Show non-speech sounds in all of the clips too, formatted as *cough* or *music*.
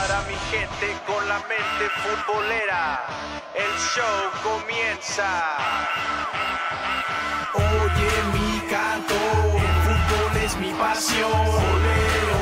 para mi gente con la mente futbolera. El show comienza. Oye mi canto, el fútbol es mi pasión.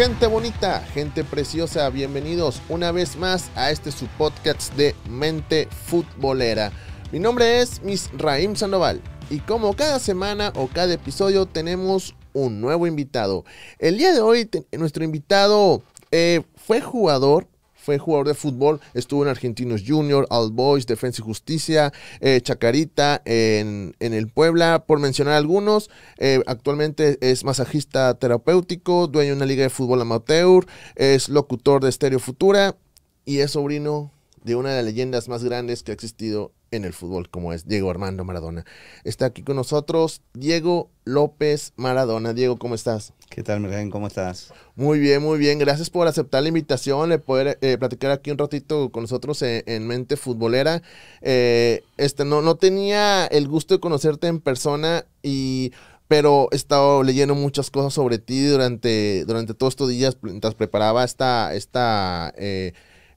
Gente bonita, gente preciosa, bienvenidos una vez más a este su podcast de Mente Futbolera. Mi nombre es Miss Raim Sandoval y como cada semana o cada episodio tenemos un nuevo invitado. El día de hoy nuestro invitado eh, fue jugador fue jugador de fútbol, estuvo en Argentinos Junior, All Boys, Defensa y Justicia, eh, Chacarita, en, el Puebla, por mencionar algunos. Eh, actualmente es masajista terapéutico, dueño de una liga de fútbol amateur, es locutor de Stereo Futura y es sobrino de una de las leyendas más grandes que ha existido en el fútbol, como es Diego Armando Maradona. Está aquí con nosotros Diego López Maradona. Diego, ¿cómo estás? ¿Qué tal, Mergen? ¿Cómo estás? Muy bien, muy bien. Gracias por aceptar la invitación de poder eh, platicar aquí un ratito con nosotros eh, en, Mente Futbolera. Eh, este, no, no tenía el gusto de conocerte en persona y pero he estado leyendo muchas cosas sobre ti durante, durante todos estos días mientras preparaba esta, esta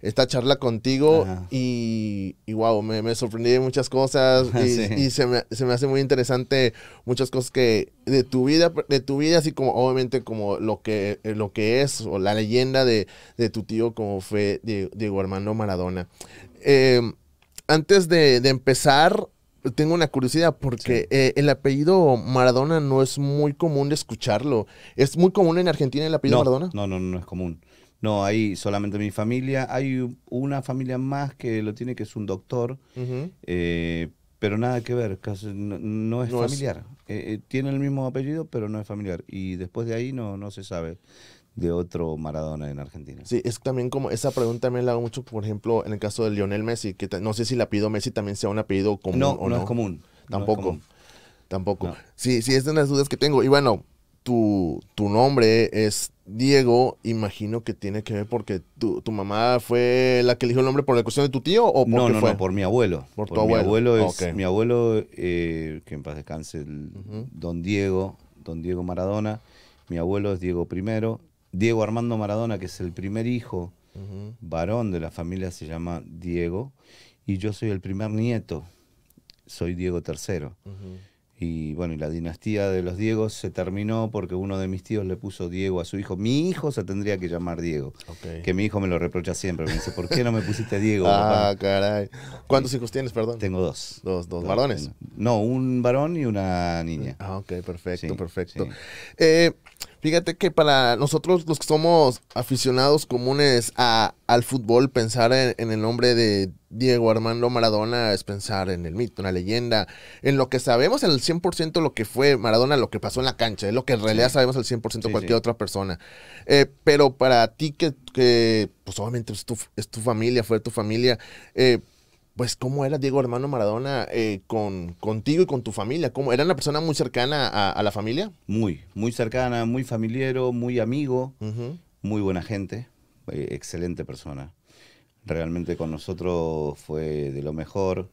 esta charla contigo y, wow, me, sorprendí de muchas cosas *laughs* y, se, me, se, me, hace muy interesante muchas cosas que de tu vida, de tu vida, así como obviamente como lo que, eh, lo que es o la leyenda de, tu tío como fue Diego Armando Maradona. Em, antes de, de, empezar, tengo una curiosidad porque eh, el apellido Maradona no es muy común de escucharlo. ¿Es muy común en Argentina el apellido Maradona? No, no, no es común. No, hay solamente mi familia. Hay una familia más que lo tiene que es un doctor, eh, pero nada que ver, no, es familiar. Eh, eh, tiene el mismo apellido, pero no es familiar. Y después de ahí no, no se sabe de otro Maradona en Argentina. Sí, es también como, esa pregunta también la hago mucho, por ejemplo, en el caso de Lionel Messi, que no sé si la pido Messi también sea un apellido común no, o no. No es común. Tampoco. Tampoco. Sí, sí, es de las dudas que tengo. Y bueno, tu, tu nombre es Diego, imagino que tiene que ver porque tu, mamá fue la que eligió el nombre por la cuestión de tu tío o por no, no, no, por mi abuelo. Por, mi abuelo. es, Mi abuelo, eh, que en paz descanse, don Diego, don Diego Maradona. Mi abuelo es Diego I. Diego Armando Maradona, que es el primer hijo varón de la familia, se llama Diego. Y yo soy el primer nieto, soy Diego III. Y bueno, y la dinastía de los Diegos se terminó porque uno de mis tíos le puso Diego a su hijo. Mi hijo se tendría que llamar Diego. Que mi hijo me lo reprocha siempre. Me dice, ¿por qué no me pusiste Diego? *laughs* ah, caray. ¿Cuántos hijos tienes, perdón? Tengo dos. ¿Dos, dos, varones? No, un varón y una niña. Ah, ok, perfecto, perfecto. Eh, Fíjate que para nosotros los que somos aficionados comunes al fútbol, pensar en, el nombre de Diego Armando Maradona es pensar en el mito, en la leyenda, en lo que sabemos al 100% lo que fue Maradona, lo que pasó en la cancha, lo que en realidad sabemos al 100% cualquier otra persona. Eh, pero para ti que, que pues obviamente es tu, familia, fue tu familia, eh, pues cómo era Diego hermano Maradona eh, con, contigo y con tu familia. ¿Cómo, ¿Era una persona muy cercana a, la familia? Muy, muy cercana, muy familiero, muy amigo, muy buena gente, eh, excelente persona. Realmente con nosotros fue de lo mejor.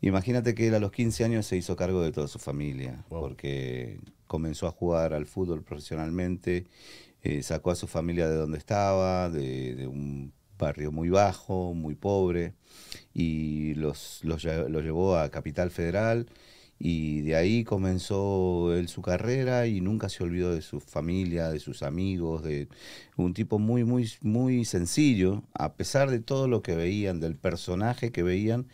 Imagínate que él a los 15 años se hizo cargo de toda su familia, porque comenzó a jugar al fútbol profesionalmente, eh, sacó a su familia de donde estaba, de un barrio muy bajo, muy pobre y los, llevó a Capital Federal y de ahí comenzó él su carrera y nunca se olvidó de su familia, de sus amigos, de un tipo muy, muy, muy sencillo, a pesar de todo lo que veían, del personaje que veían,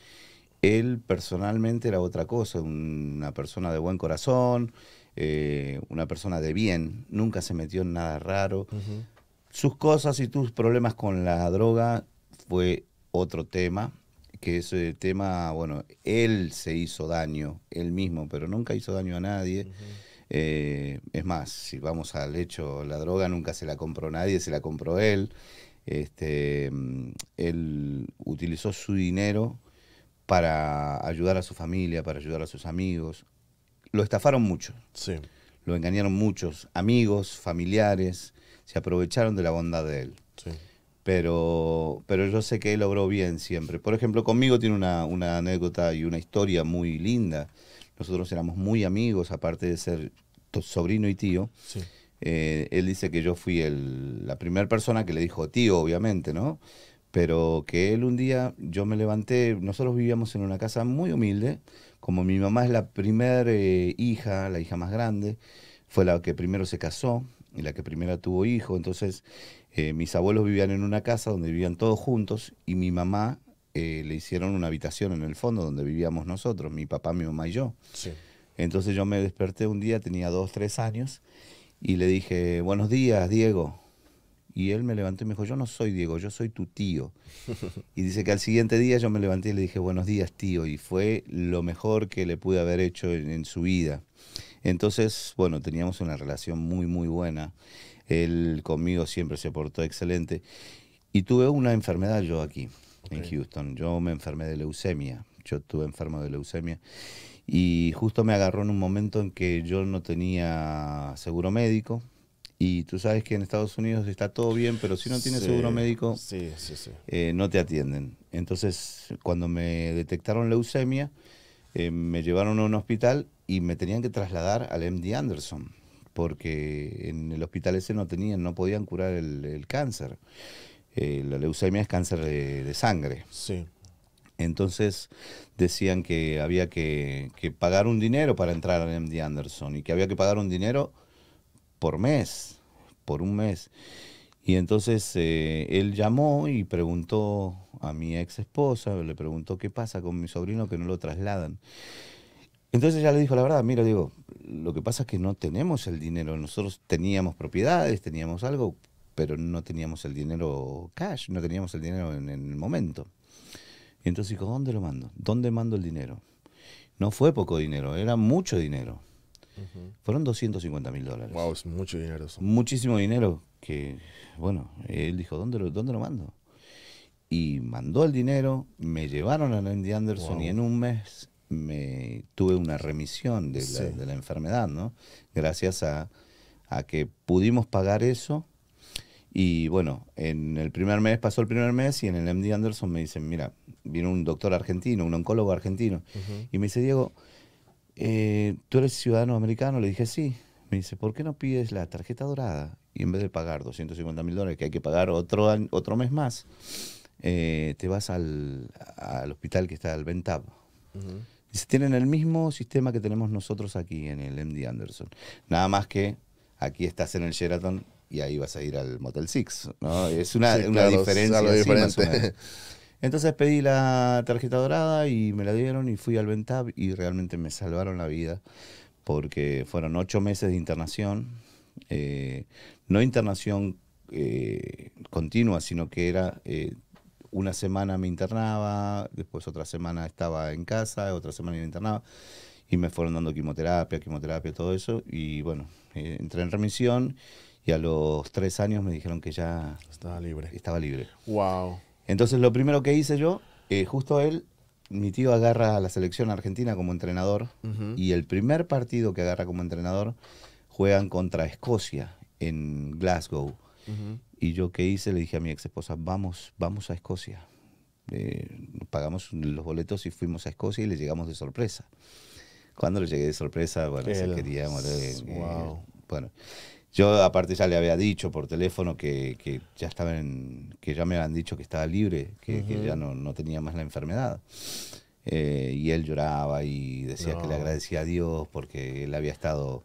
él personalmente era otra cosa, una persona de buen corazón, eh, una persona de bien, nunca se metió en nada raro. Sus cosas y tus problemas con la droga fue otro tema, que es el eh, tema, bueno, él se hizo daño, él mismo, pero nunca hizo daño a nadie. Eh, es más, si vamos al hecho, la droga nunca se la compró nadie, se la compró él. Este, mm, él utilizó su dinero para ayudar a su familia, para ayudar a sus amigos. Lo estafaron mucho. Sí. Lo engañaron muchos amigos, familiares, se aprovecharon de la bondad de él. Sí pero, pero yo sé que él logró bien siempre. Por ejemplo, conmigo tiene una, anécdota y una historia muy linda. Nosotros éramos muy amigos, aparte de ser sobrino y tío. Eh, él dice que yo fui el, la primera persona que le dijo tío, obviamente, ¿no? Pero que él un día, yo me levanté, nosotros vivíamos en una casa muy humilde, como mi mamá es la primera eh, hija, la hija más grande, fue la que primero se casó y la que primero tuvo hijo, entonces eh, mis abuelos vivían en una casa donde vivían todos juntos y mi mamá eh, le hicieron una habitación en el fondo donde vivíamos nosotros, mi papá, mi mamá y yo. Entonces yo me desperté un día, tenía dos, tres años, y le dije, buenos días, Diego. Y él me levantó y me dijo, yo no soy Diego, yo soy tu tío. *laughs* y dice que al siguiente día yo me levanté y le dije, buenos días, tío. Y fue lo mejor que le pude haber hecho en su vida. Entonces, bueno, teníamos una relación muy, muy buena. Él conmigo siempre se portó excelente. Y tuve una enfermedad yo aquí, en Houston. Yo me enfermé de leucemia. Yo tuve enfermo de leucemia. Y justo me agarró en un momento en que yo no tenía seguro médico. Y tú sabes que en Estados Unidos está todo bien, pero si no tienes seguro médico, eh, no te atienden. Entonces, cuando me detectaron leucemia, eh, me llevaron a un hospital y me tenían que trasladar al MD Anderson porque en el hospital ese no tenían, no podían curar el, cáncer. Eh, la leucemia es cáncer de, sangre. Sí. Entonces decían que había que, pagar un dinero para entrar a MD Anderson y que había que pagar un dinero por mes, por un mes. Y entonces eh, él llamó y preguntó a mi ex esposa, le preguntó qué pasa con mi sobrino que no lo trasladan. Entonces ya le dijo la verdad, mira, digo, lo que pasa es que no tenemos el dinero. Nosotros teníamos propiedades, teníamos algo, pero no teníamos el dinero cash, no teníamos el dinero en, el momento. Y entonces dijo, ¿dónde lo mando? ¿Dónde mando el dinero? No fue poco dinero, era mucho dinero. Fueron 250 mil dólares. Wow, es mucho dinero. Muchísimo dinero que, bueno, él dijo, ¿dónde lo, lo mando? Y mandó el dinero, me llevaron a Andy Anderson y en un mes me tuve una remisión de la, enfermedad, Gracias a, que pudimos pagar eso. Y bueno, en el primer mes pasó el primer mes y en el MD Anderson me dicen, mira, vino un doctor argentino, un oncólogo argentino, y me dice, Diego, eh, ¿tú eres ciudadano americano? Le dije, sí. Me dice, ¿por qué no pides la tarjeta dorada? Y en vez de pagar 250 mil dólares, que hay que pagar otro, otro mes más, eh, te vas al, hospital que está al ventap tienen el mismo sistema que tenemos nosotros aquí en el MD Anderson. Nada más que aquí estás en el Sheraton y ahí vas a ir al Motel Six. Es una, diferencia. Entonces pedí la tarjeta dorada y me la dieron y fui al Ventab y realmente me salvaron la vida porque fueron ocho meses de internación. Eh, no internación eh, continua, sino que era eh, una semana me internaba, después otra semana estaba en casa, otra semana me internaba, y me fueron dando quimioterapia, quimioterapia, todo eso, y bueno, eh, entré en remisión y a los tres años me dijeron que ya estaba libre. Estaba libre. Wow. Entonces lo primero que hice yo, eh, justo él, mi tío agarra a la selección argentina como entrenador y el primer partido que agarra como entrenador juegan contra Escocia en Glasgow. Y yo qué hice, le dije a mi ex esposa, vamos, vamos a Escocia. Eh, pagamos los boletos y fuimos a Escocia y le llegamos de sorpresa. Cuando le llegué de sorpresa, bueno, bueno, yo aparte ya le había dicho por teléfono que, ya que ya me habían dicho que estaba libre, que, ya no, tenía más la enfermedad. Eh, y él lloraba y decía que le agradecía a Dios porque él había estado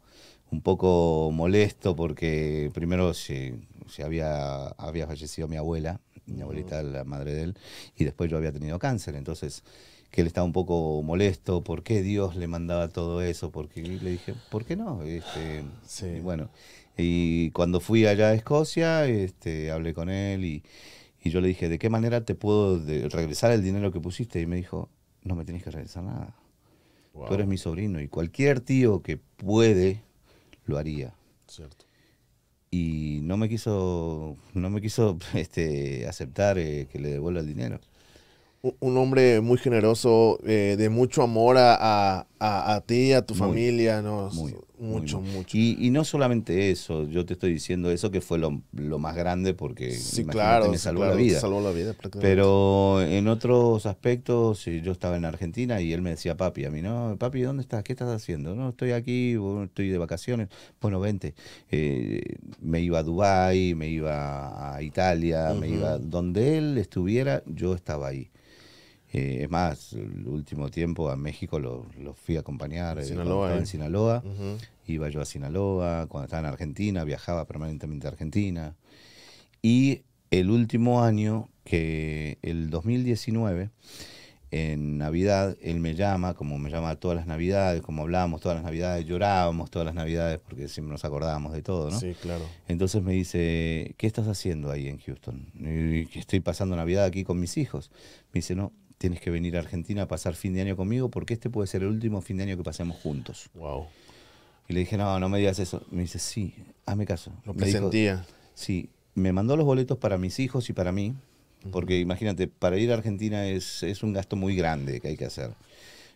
un poco molesto porque primero se, se había, había fallecido mi abuela, mi abuelita, la madre de él, y después yo había tenido cáncer. Entonces, que él estaba un poco molesto, ¿por qué Dios le mandaba todo eso? Porque le dije, ¿por qué no? Este, bueno, y cuando fui allá a Escocia, este, hablé con él y, yo le dije, ¿de qué manera te puedo regresar el dinero que pusiste? Y me dijo, no me tienes que regresar nada. Tú eres mi sobrino y cualquier tío que puede lo haría. Cierto y no me quiso, no me quiso *laughs* este, aceptar eh, que le devuelva el dinero un hombre muy generoso, eh, de mucho amor a, ti, a tu familia, ¿no? mucho, mucho. Y, y, no solamente eso, yo te estoy diciendo eso que fue lo, más grande porque sí, claro, me salvó la vida. Salvó la vida Pero en otros aspectos, yo estaba en Argentina y él me decía, papi, a mí, no, papi, ¿dónde estás? ¿Qué estás haciendo? No, estoy aquí, estoy de vacaciones. Bueno, vente. Eh, me iba a Dubái, me iba a Italia, me iba. Donde él estuviera, yo estaba ahí. Eh, es más, el último tiempo a México lo, fui a acompañar eh, estaba en eh. Sinaloa. Iba yo a Sinaloa, cuando estaba en Argentina, viajaba permanentemente a Argentina. Y el último año, que el 2019, en Navidad, él me llama, como me llama todas las Navidades, como hablábamos todas las Navidades, llorábamos todas las Navidades, porque siempre nos acordábamos de todo, ¿no? Sí, claro. Entonces me dice, ¿qué estás haciendo ahí en Houston? Y, estoy pasando Navidad aquí con mis hijos. Me dice, no, tienes que venir a Argentina a pasar fin de año conmigo porque este puede ser el último fin de año que pasemos juntos. Wow. Y le dije, no, no me digas eso. Me dice, sí, hazme caso. Lo sentía. sí, me mandó los boletos para mis hijos y para mí, porque imagínate, para ir a Argentina es, un gasto muy grande que hay que hacer.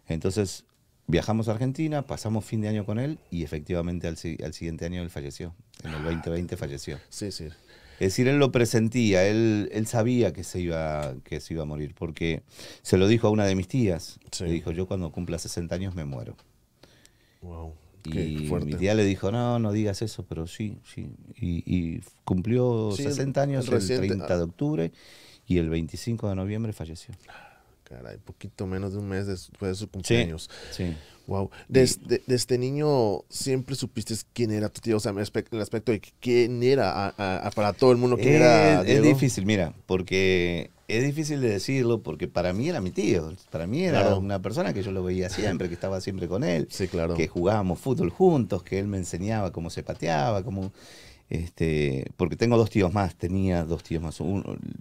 Entonces, viajamos a Argentina, pasamos fin de año con él y efectivamente al, al siguiente año él falleció. En el 2020 ah, falleció. Sí, sí. Es decir, él lo presentía, él, él sabía que se, iba, que se iba a morir, porque se lo dijo a una de mis tías. Le dijo, yo cuando cumpla 60 años me muero. Wow. Y mi tía le dijo, no, no digas eso, pero sí, sí. Y, cumplió 60 años el, el 30 ah. de octubre y el 25 de noviembre falleció caray, poquito menos de un mes después de su cumpleaños. Sí. Wow. Desde, niño siempre supiste quién era tu tío, o sea, el aspecto de quién era para todo el mundo, es, era. difícil, mira, porque es difícil de decirlo, porque para mí era mi tío, para mí era una persona que yo lo veía siempre, que estaba siempre con él, sí, claro. que jugábamos fútbol juntos, que él me enseñaba cómo se pateaba, cómo... Este, porque tengo dos tíos más, tenía dos tíos más.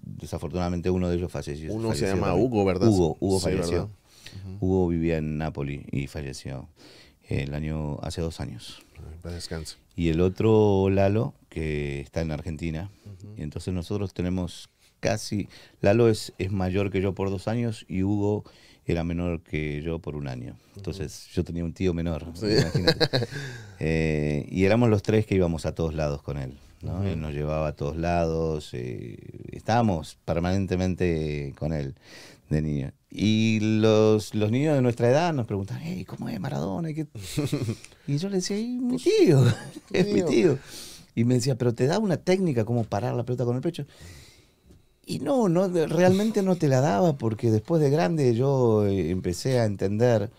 desafortunadamente uno de ellos falleció. Uno se llama Hugo, ¿verdad? Hugo, Hugo falleció. Hugo vivía en Nápoles y falleció eh, el año hace dos años. Y el otro Lalo, que está en Argentina. y entonces nosotros tenemos casi. Lalo es, es mayor que yo por dos años y Hugo era menor que yo por un año. Entonces yo tenía un tío menor, *laughs* eh, y éramos los tres que íbamos a todos lados con él. ¿no? Él nos llevaba a todos lados, eh, estábamos permanentemente con él de niño. Y los, los niños de nuestra edad nos preguntan, ¿cómo es Maradona? y *laughs* yo le decía, pues, *laughs* mi tío, es mi tío. Y me decía, pero te da una técnica como parar la pelota con el pecho. Y no, no, realmente no te la daba porque después de grande yo eh, empecé a entender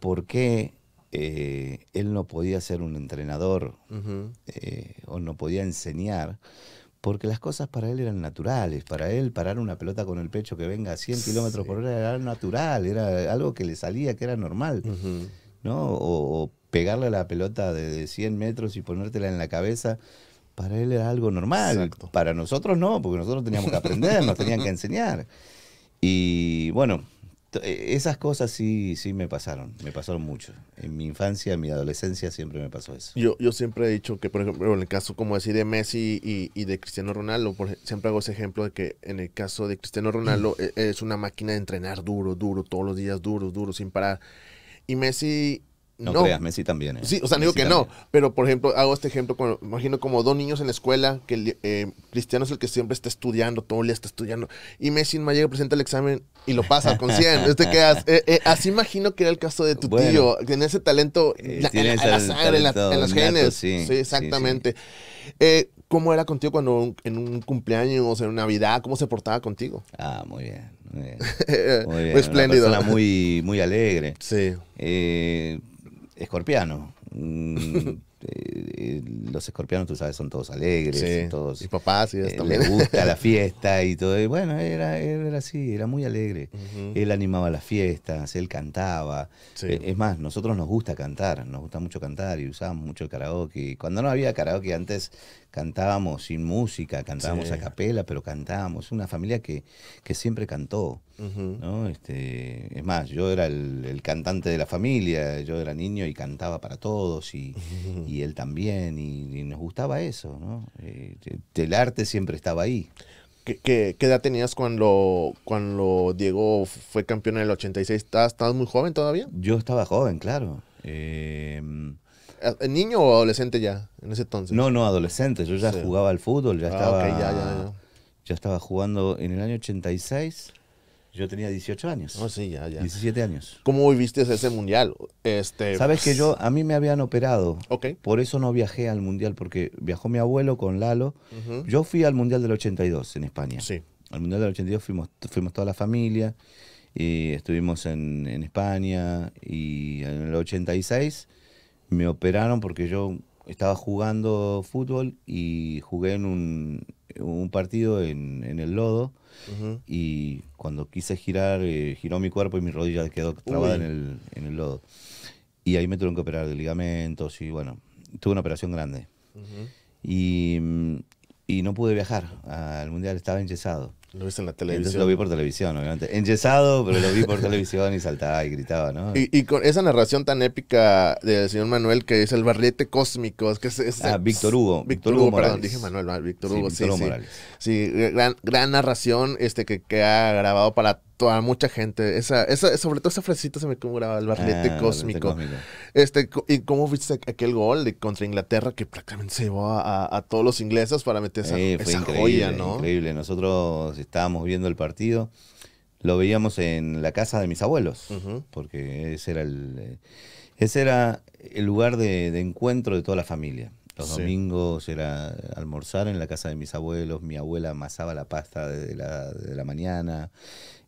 por qué eh, él no podía ser un entrenador eh, o no podía enseñar, porque las cosas para él eran naturales. Para él parar una pelota con el pecho que venga a 100 kilómetros por hora era natural, era algo que le salía, que era normal. ¿no? O, pegarle la pelota de, de 100 metros y ponértela en la cabeza para él era algo normal. Para nosotros no, porque nosotros teníamos que aprender, nos tenían que enseñar. Y bueno, eh, esas cosas sí, sí me pasaron, me pasaron mucho. En mi infancia, en mi adolescencia siempre me pasó eso. Yo, yo siempre he dicho que, por ejemplo, en el caso como decir de Messi y, de Cristiano Ronaldo, siempre hago ese ejemplo de que en el caso de Cristiano Ronaldo mm. e, es una máquina de entrenar duro, duro, todos los días, duro, duro, sin parar. Y Messi no, creas, Messi también. Eh. Sí, o sea, no digo que no, pero por ejemplo, hago este ejemplo, imagino como dos niños en la escuela, que eh, Cristiano es el que siempre está estudiando, todo el día está estudiando, y Messi no llega, presenta el examen y lo pasa con 100. Eh, eh, así imagino que era el caso de tu tío, que en ese talento, en, la sangre, en, genes. sí, exactamente. ¿Cómo era contigo cuando en un cumpleaños, en Navidad? ¿Cómo se portaba contigo? Ah, muy bien. Muy bien. *laughs* Muy, espléndido. Una persona muy, muy alegre. Sí. Eh, escorpiano. Mm, *laughs* eh, eh, los escorpianos, tú sabes, son todos alegres, sí. todos. papás y eh, gusta la *laughs* fiesta y todo. bueno, era, era así, era muy alegre. Él animaba las fiestas, él cantaba. es más, nosotros nos gusta cantar, nos gusta mucho cantar y usábamos mucho el karaoke. Cuando no había karaoke antes, cantábamos sin música, cantábamos a capela, pero cantábamos. Una familia que, que siempre cantó. ¿no? este, es más, yo era el, cantante de la familia, yo era niño y cantaba para todos y, él también, y, nos gustaba eso. Eh, el arte siempre estaba ahí. ¿Qué, qué, edad tenías cuando, Diego fue campeón en el 86? ¿Estabas, muy joven todavía? Yo estaba joven, claro. Em, ¿Niño o adolescente ya en ese entonces? No, no, adolescente. Yo ya jugaba al fútbol, ya, ah, estaba, ya estaba jugando en el año 86. Yo tenía 18 años. 17 años. ¿Cómo viviste ese mundial? Este... Sabes que pues, yo, a mí me habían operado. Por eso no viajé al mundial, porque viajó mi abuelo con Lalo. Yo fui al mundial del 82 en España. Sí. Al mundial del 82 fuimos, fuimos toda la familia y estuvimos en, España. Y en el 86 me operaron porque yo estaba jugando fútbol y jugué en un, partido en, en el lodo y cuando quise girar, eh, giró mi cuerpo y mi rodilla quedó trabada en el, lodo. Y ahí me tuvieron que operar de ligamentos y bueno, tuve una operación grande. y, mm, y, no pude viajar al mundial, estaba enyesado. Lo viste en la televisión. lo vi por televisión, obviamente. Enyesado, pero lo vi por *laughs* televisión y saltaba y gritaba, ¿no? Y, y, con esa narración tan épica del señor Manuel que es el barriete cósmico. Que es, ah, Víctor Hugo. Víctor Hugo, Morales. Perdón, dije Manuel, Víctor Hugo, sí. Víctor sí, Hugo Morales. Sí, gran, gran narración este, que, que ha grabado para toda mucha gente. Esa, esa, sobre todo esa fresita se me grababa, el barlete ah, cósmico. Este, y cómo viste aquel gol de, contra Inglaterra que prácticamente se llevó a, todos los ingleses para meter esa, esa joya, Increíble. Nosotros estábamos viendo el partido, lo veíamos en la casa de mis abuelos, porque ese era el, eh, ese era el lugar de encuentro de toda la familia. Los domingos era almorzar en la casa de mis abuelos, mi abuela amasaba la pasta desde la, la mañana,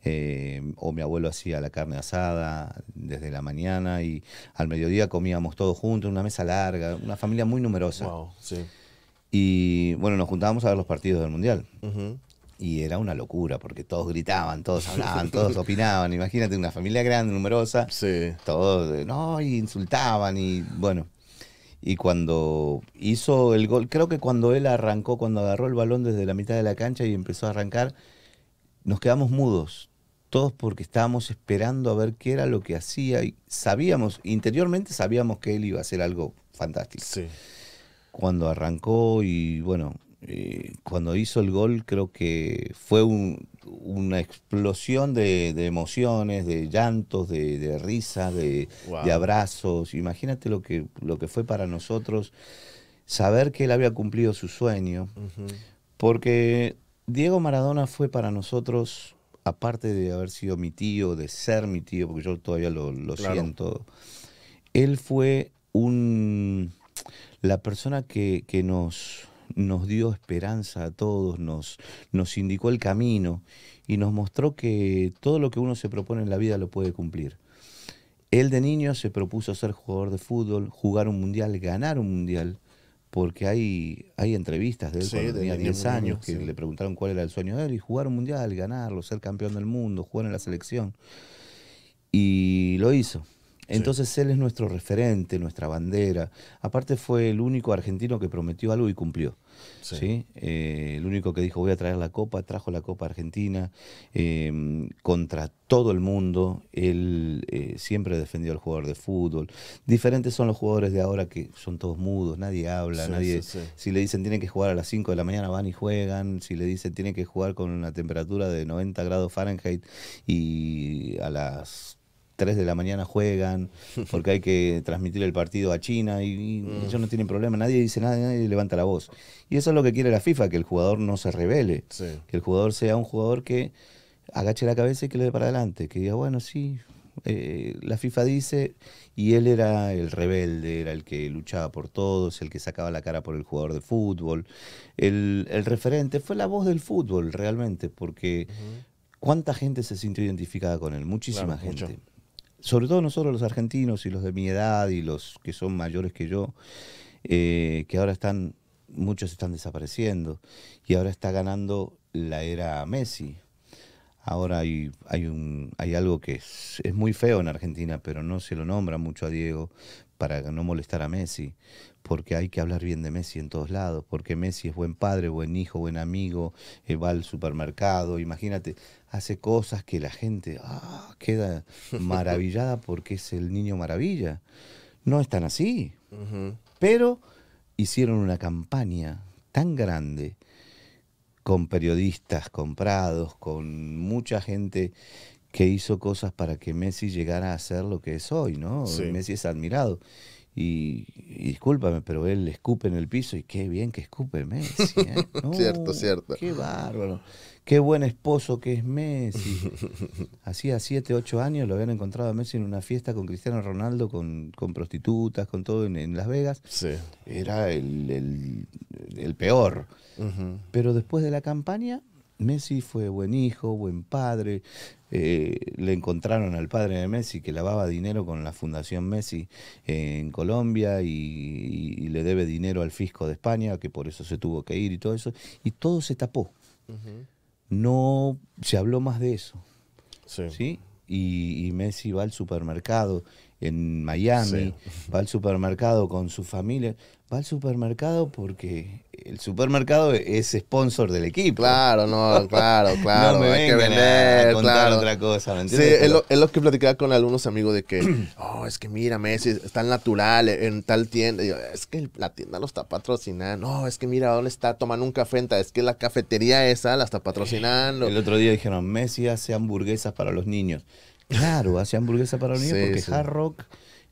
eh, o mi abuelo hacía la carne asada desde la mañana y al mediodía comíamos todos juntos, en una mesa larga, una familia muy numerosa. Y bueno, nos juntábamos a ver los partidos del Mundial. Y era una locura, porque todos gritaban, todos hablaban, todos opinaban. Imagínate una familia grande, numerosa. Todos, no, y insultaban y bueno y cuando hizo el gol, creo que cuando él arrancó, cuando agarró el balón desde la mitad de la cancha y empezó a arrancar, nos quedamos mudos, todos porque estábamos esperando a ver qué era lo que hacía y sabíamos, interiormente sabíamos que él iba a hacer algo fantástico. Sí. Cuando arrancó y bueno, eh, cuando hizo el gol creo que fue una explosión de, emociones, de llantos, de, risas, de, abrazos. Imagínate lo que, lo que fue para nosotros saber que él había cumplido su sueño, porque Diego Maradona fue para nosotros, aparte de haber sido mi tío, de ser mi tío, porque yo todavía lo, siento, él fue un la persona que nos nos dio esperanza a todos, nos, nos indicó el camino y nos mostró que todo lo que uno se propone en la vida lo puede cumplir. Él de niño se propuso ser jugador de fútbol, jugar un mundial, ganar un mundial, porque hay, hay entrevistas de él cuando tenía 10 años que le preguntaron cuál era el sueño de él y jugar un mundial, ganarlo, ser campeón del mundo, jugar en la selección. Y lo hizo. Entonces él es nuestro referente, nuestra bandera. Aparte fue el único argentino que prometió algo y cumplió. Sí. Eh, el único que dijo voy a traer la copa, trajo la copa argentina em, contra todo el mundo. Él eh, siempre defendió al jugador de fútbol. Diferentes son los jugadores de ahora que son todos mudos, nadie habla, nadie. Si le dicen tienen que jugar a las 5 de la mañana van y juegan. Si le dicen tienen que jugar con una temperatura de 90 grados Fahrenheit y a las 3 de la mañana juegan, *laughs* porque hay que transmitir el partido a China y, mm. ellos no tienen problema, nadie dice nada, nadie levanta la voz. Y eso es lo que quiere la FIFA, que el jugador no se revele, que el jugador sea un jugador que agache la cabeza y que le dé para adelante, que diga, bueno, sí, eh, la FIFA dice, y él era el rebelde, era el que luchaba por todos, el que sacaba la cara por el jugador de fútbol, el, referente, fue la voz del fútbol realmente, porque cuánta gente se sintió identificada con él, muchísima gente sobre todo nosotros los argentinos y los de mi edad y los que son mayores que yo, eh, que ahora están, muchos están desapareciendo y ahora está ganando la era Messi. Ahora hay, un, hay algo que es, es muy feo en Argentina, pero no se lo nombra mucho a Diego para no molestar a Messi porque hay que hablar bien de Messi en todos lados, porque Messi es buen padre, buen hijo, buen amigo, eh, va al supermercado, imagínate, hace cosas que la gente ah, queda *laughs* maravillada porque es el niño maravilla. No es tan así, pero hicieron una campaña tan grande con periodistas comprados, con mucha gente que hizo cosas para que Messi llegara a ser lo que es hoy, ¿no? Messi es admirado. Y, discúlpame, pero él escupe en el piso y qué bien que escupe Messi. ¿eh? *laughs* cierto, cierto. Qué bárbaro. Qué buen esposo que es Messi. Hacía 7, 8 años lo habían encontrado a Messi en una fiesta con Cristiano Ronaldo, con, prostitutas, con todo en, Las Vegas. Sí. Era el, el, peor. Pero después de la campaña Messi fue buen hijo, buen padre. Eh, le encontraron al padre de Messi que lavaba dinero con la Fundación Messi en Colombia y, le debe dinero al fisco de España, que por eso se tuvo que ir y todo eso. Y todo se tapó. No se habló más de eso. ¿sí? y Messi va al supermercado en Miami, va al supermercado con su familia. Va al supermercado porque el supermercado es sponsor del equipo. Claro, no, claro, *laughs* claro. no hay que vender, contar otra cosa, Sí, es lo, es lo, que platicaba con algunos amigos de que, *clears throat* oh, es que mira, Messi está tan natural, eh, en tal tienda. es que la tienda lo está patrocinando. No, es que mira, ¿dónde está tomando un café? Es que la cafetería esa la está eh, patrocinando. El otro día dijeron, Messi hace hamburguesas para los niños. Claro, hace hamburguesa para niños porque Hard Rock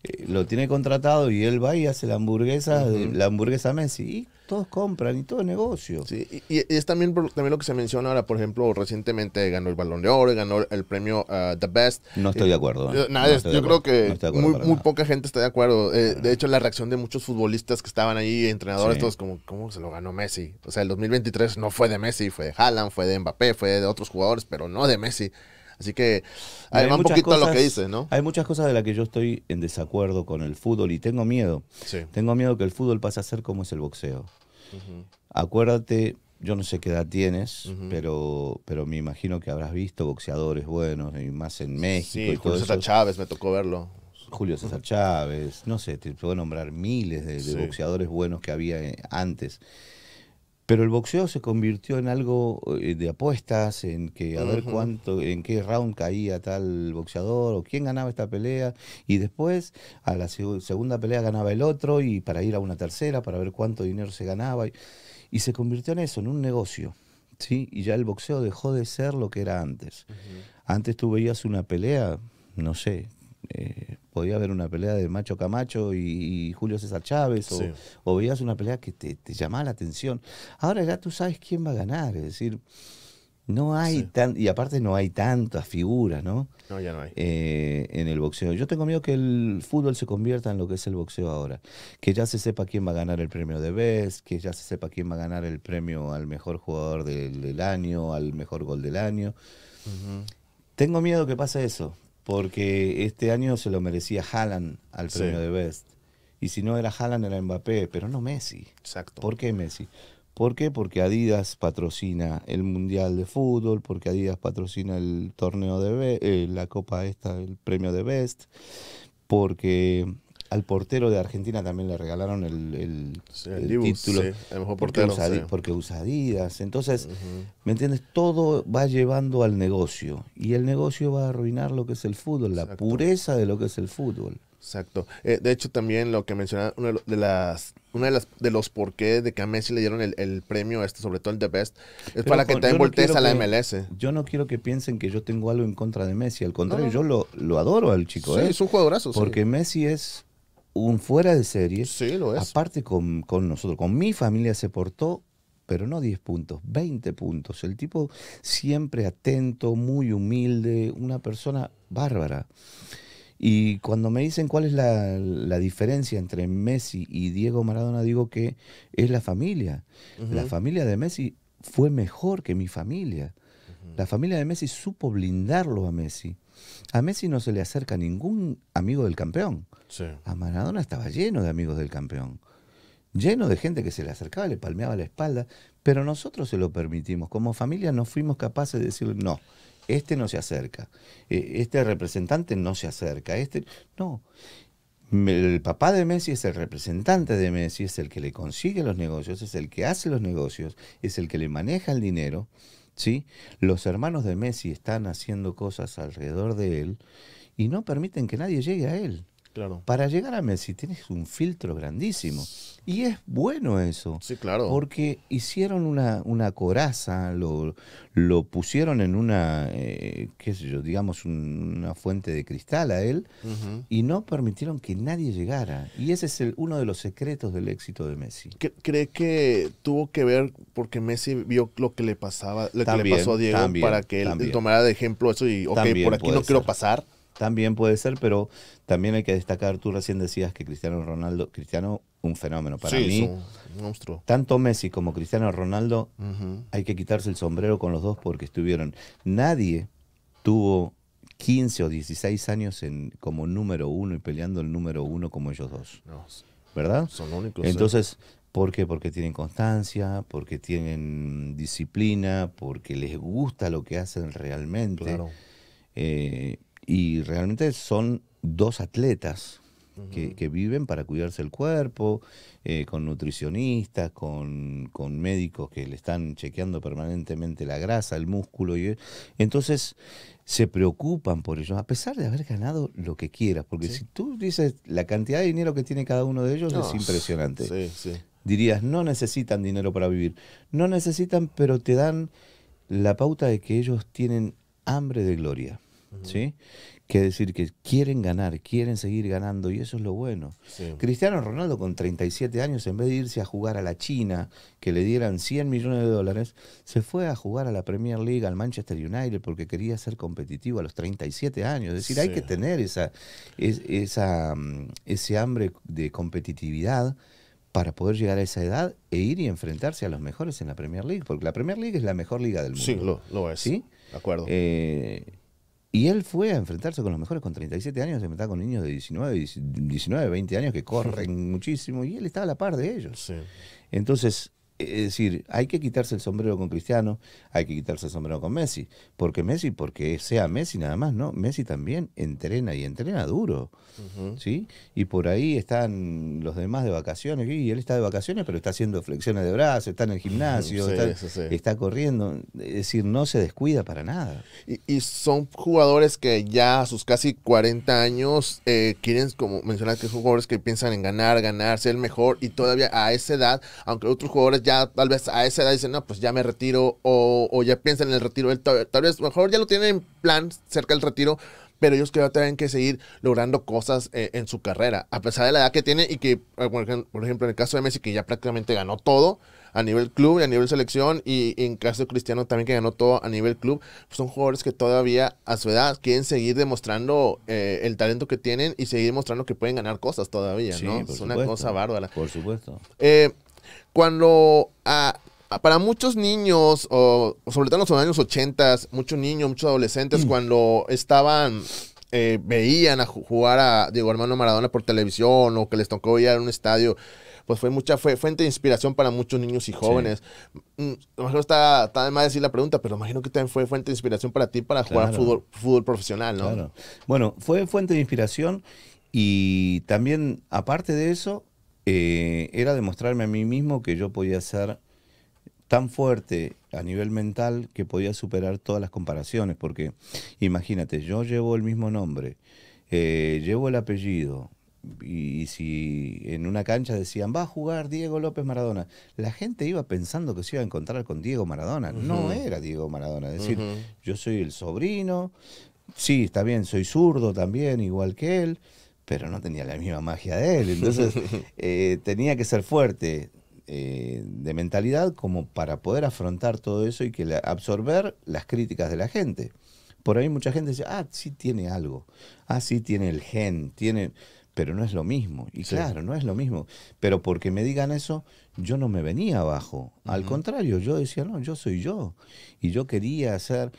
eh, lo tiene contratado y él va y hace la hamburguesa, la hamburguesa Messi. Y todos compran y todo es negocio. y, es también, también lo que se menciona ahora, por ejemplo, recientemente ganó el Balón de Oro, ganó el premio ah, The Best. No estoy de eh, acuerdo. yo creo que muy, poca gente está de acuerdo. Eh, de hecho, la reacción de muchos futbolistas que estaban ahí, entrenadores, todos como, ¿cómo se lo ganó Messi? O sea, el 2023 no fue de Messi, fue de Haaland, fue de Mbappé, fue de otros jugadores, pero no de Messi. Así que, además, un poquito a lo que dices, ¿no? Hay muchas cosas de las que yo estoy en desacuerdo con el fútbol y tengo miedo. Tengo miedo que el fútbol pase a ser como es el boxeo. Acuérdate, yo no sé qué edad tienes, pero, pero me imagino que habrás visto boxeadores buenos, y más en México. Sí, Julio César Chávez, me tocó verlo. Julio César Chávez, no sé, te puedo nombrar miles de, boxeadores buenos que había eh, antes. Pero el boxeo se convirtió en algo eh, de apuestas, en que a ver cuánto, en qué round caía tal boxeador o quién ganaba esta pelea. Y después a la segunda pelea ganaba el otro y para ir a una tercera, para ver cuánto dinero se ganaba. Y, se convirtió en eso, en un negocio. ¿sí? Y ya el boxeo dejó de ser lo que era antes. Antes tú veías una pelea, no sé, eh, podía haber una pelea de Macho Camacho y, Julio César Chávez, o, veías una pelea que te, llamaba la atención. Ahora ya tú sabes quién va a ganar, es decir, no hay tan, y aparte no hay tantas figuras, ¿no? No, ya no hay. Eh, en el boxeo. Yo tengo miedo que el fútbol se convierta en lo que es el boxeo ahora. Que ya se sepa quién va a ganar el premio de Best, que ya se sepa quién va a ganar el premio al mejor jugador del, año, al mejor gol del año. Tengo miedo que pase eso porque este año se lo merecía Haaland al premio de Best. Y si no era Haaland, era Mbappé, pero no Messi. Exacto. ¿Por qué Messi? ¿Por qué? Porque Adidas patrocina el Mundial de Fútbol, porque Adidas patrocina el torneo de eh, la Copa esta, el premio de Best, porque al portero de Argentina también le regalaron el, título. mejor portero. Porque usa, Entonces, ¿me entiendes? Todo va llevando al negocio. Y el negocio va a arruinar lo que es el fútbol, la pureza de lo que es el fútbol. Exacto. Eh, de hecho, también lo que mencionaba, uno de las, una de las de los porqués de que a Messi le dieron el, premio, este, sobre todo el de Best, es para que te envoltes a la MLS. Yo no quiero que piensen que yo tengo algo en contra de Messi. Al contrario, yo lo, adoro al chico. Sí, ¿eh? es un jugadorazo. Porque Messi es un fuera de serie. Aparte con, nosotros, con mi familia se portó pero no 10 puntos, 20 puntos. El tipo siempre atento, muy humilde, una persona bárbara. Y cuando me dicen cuál es la, diferencia entre Messi y Diego Maradona, digo que es la familia. La familia de Messi fue mejor que mi familia. La familia de Messi supo blindarlo a Messi. A Messi no se le acerca ningún amigo del campeón. A Maradona estaba lleno de amigos del campeón. Lleno de gente que se le acercaba, le palmeaba la espalda, pero nosotros se lo permitimos. Como familia no fuimos capaces de decir, no, este no se acerca, e, este representante no se acerca, este no. El papá de Messi es el representante de Messi, es el que le consigue los negocios, es el que hace los negocios, es el que le maneja el dinero. ¿sí? Los hermanos de Messi están haciendo cosas alrededor de él y no permiten que nadie llegue a él. Para llegar a Messi tienes un filtro grandísimo. Y es bueno eso. Sí, claro. Porque hicieron una, una coraza, lo, pusieron en una, eh, qué sé yo, digamos, una fuente de cristal a él y no permitieron que nadie llegara. Y ese es el, uno de los secretos del éxito de Messi. ¿Cree que tuvo que ver porque Messi vio lo que le pasaba, le pasó a Diego para que él, tomara de ejemplo eso y, ok, por aquí no quiero pasar? También puede ser, pero también hay que destacar, tú recién decías que Cristiano Ronaldo, Cristiano, un fenómeno para mí. Un monstruo. Tanto Messi como Cristiano Ronaldo, hay que quitarse el sombrero con los dos porque estuvieron. Nadie tuvo 15 o 16 años en, como número uno y peleando el número uno como ellos dos. ¿Verdad? Son únicos. Entonces, eh. ¿Por qué? Porque tienen constancia, porque tienen disciplina, porque les gusta lo que hacen realmente. Claro. Eh, y realmente son dos atletas que, viven para cuidarse el cuerpo, eh, con nutricionistas, con, médicos que le están chequeando permanentemente la grasa, el músculo. Y, entonces se preocupan por ellos, a pesar de haber ganado lo que quieras. Porque si tú dices la cantidad de dinero que tiene cada uno de ellos, es oh, impresionante. Dirías, no necesitan dinero para vivir. No necesitan, pero te dan la pauta de que ellos tienen hambre de gloria. ¿sí? Que decir que quieren ganar, quieren seguir ganando y eso es lo bueno. Cristiano Ronaldo con 37 años, en vez de irse a jugar a la China, que le dieran 100 millones de dólares, se fue a jugar a la Premier League, al Manchester United, porque quería ser competitivo a los 37 años. Es decir, hay que tener esa, esa, mm, ese hambre de competitividad para poder llegar a esa edad e ir y enfrentarse a los mejores en la Premier League, porque la Premier League es la mejor liga del mundo. Sí, lo, es. De acuerdo. Eh, y él fue a enfrentarse con los mejores con 37 años, se enfrentaba con niños de 19, 19 20 años que corren *laughs* muchísimo y él estaba a la par de ellos. Entonces, es decir, hay que quitarse el sombrero con Cristiano, hay que quitarse el sombrero con Messi. Porque Messi, porque sea Messi nada más, ¿no? Messi también entrena y entrena duro. ¿Sí? Y por ahí están los demás de vacaciones. Y él está de vacaciones, pero está haciendo flexiones de brazos, está en el gimnasio, está, corriendo. Es decir, no se descuida para nada. Y, son jugadores que ya a sus casi 40 años eh, quieren, como mencionas, que son jugadores que piensan en ganar, ganar, ser el mejor. Y todavía a esa edad, aunque otros jugadores ya tal vez a esa edad dicen, no, pues ya me retiro o, ya piensa en el retiro. tal, vez mejor ya lo tienen en plan cerca del retiro, pero ellos creo que tienen que seguir logrando cosas eh, en su carrera, a pesar de la edad que tiene y que, eh, por ejemplo, en el caso de Messi, que ya prácticamente ganó todo a nivel club y a nivel selección, y, en caso de Cristiano también que ganó todo a nivel club, pues son jugadores que todavía a su edad quieren seguir demostrando eh, el talento que tienen y seguir demostrando que pueden ganar cosas todavía, ¿no? Es una cosa bárbara. Por supuesto. Eh, cuando ah, para muchos niños, o, sobre todo en los años 80, muchos niños, muchos adolescentes, mm. cuando estaban, eh, veían a jugar a Diego Armando Maradona por televisión o que les tocó ir a un estadio, pues fue mucha fue, fuente de inspiración para muchos niños y jóvenes. Mm, mejor está, está de decir la pregunta, pero imagino que también fue fuente de inspiración para ti para jugar fútbol, fútbol profesional, ¿no? Bueno, fue fuente de inspiración y también, aparte de eso, eh, era demostrarme a mí mismo que yo podía ser tan fuerte a nivel mental que podía superar todas las comparaciones, porque imagínate, yo llevo el mismo nombre, eh, llevo el apellido, y, si en una cancha decían, va a jugar Diego López Maradona, la gente iba pensando que se iba a encontrar con Diego Maradona, no era Diego Maradona, es decir, yo soy el sobrino, sí, está bien, soy zurdo también, igual que él, pero no tenía la misma magia de él. Entonces *laughs* eh, tenía que ser fuerte eh, de mentalidad como para poder afrontar todo eso y que absorber las críticas de la gente. Por ahí mucha gente dice, ah, sí tiene algo, ah, sí tiene el gen, tiene... Pero no es lo mismo. Y claro, no es lo mismo. Pero porque me digan eso, yo no me venía abajo. Al contrario, yo decía, no, yo soy yo. Y yo quería hacer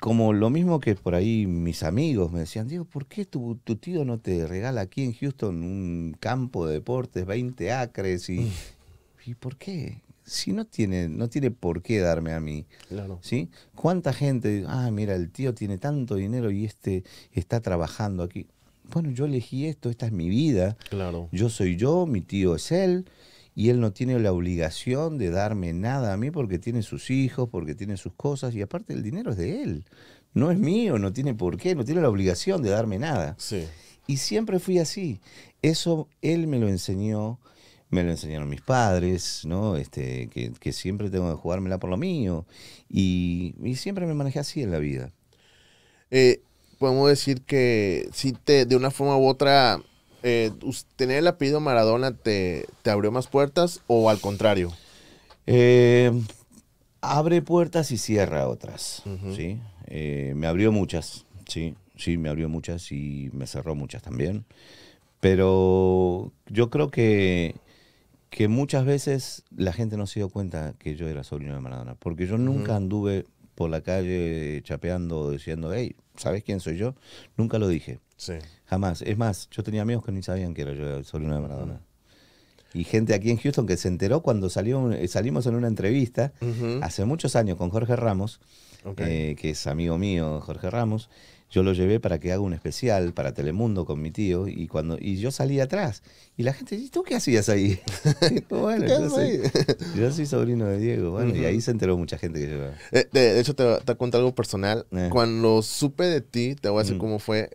como lo mismo que por ahí mis amigos me decían, Diego, ¿por qué tu, tío no te regala aquí en Houston un campo de deportes, 20 acres? Mm. ¿Y, por qué? Si no tiene, no tiene por qué darme a mí. ¿sí? ¿Cuánta gente, ah, mira, el tío tiene tanto dinero y este está trabajando aquí? Bueno, yo elegí esto, esta es mi vida. Claro. Yo soy yo, mi tío es él y él no tiene la obligación de darme nada a mí porque tiene sus hijos, porque tiene sus cosas y aparte el dinero es de él. No es mío, no tiene por qué, no tiene la obligación de darme nada. Y siempre fui así. Eso él me lo enseñó, me lo enseñaron mis padres, ¿no? Este, que, siempre tengo que jugármela por lo mío. Y, siempre me manejé así en la vida. Eh, podemos decir que si te, de una forma u otra eh, ¿tener el apellido Maradona te, te, abrió más puertas o al contrario? Eh, abre puertas y cierra otras, ¿sí? Eh, me abrió muchas, sí, sí, me abrió muchas y me cerró muchas también. Pero yo creo que, que muchas veces la gente no se dio cuenta que yo era sobrino de Maradona, porque yo nunca anduve por la calle chapeando, diciendo, hey, ¿sabes quién soy yo? Nunca lo dije. Jamás. Es más, yo tenía amigos que ni sabían que era yo el sobrino de Maradona. Y gente aquí en Houston que se enteró cuando salió eh, salimos en una entrevista hace muchos años con Jorge Ramos, eh, que es amigo mío, Jorge Ramos. Yo lo llevé para que haga un especial para Telemundo con mi tío y cuando y yo salí atrás y la gente, ¿y tú qué hacías ahí? *laughs* bueno, yo soy, *laughs* yo soy, sobrino de Diego, bueno, y ahí se enteró mucha gente que yo... Eh, de, hecho, te, cuento algo personal. Cuando supe de ti, te voy a decir mm. cómo fue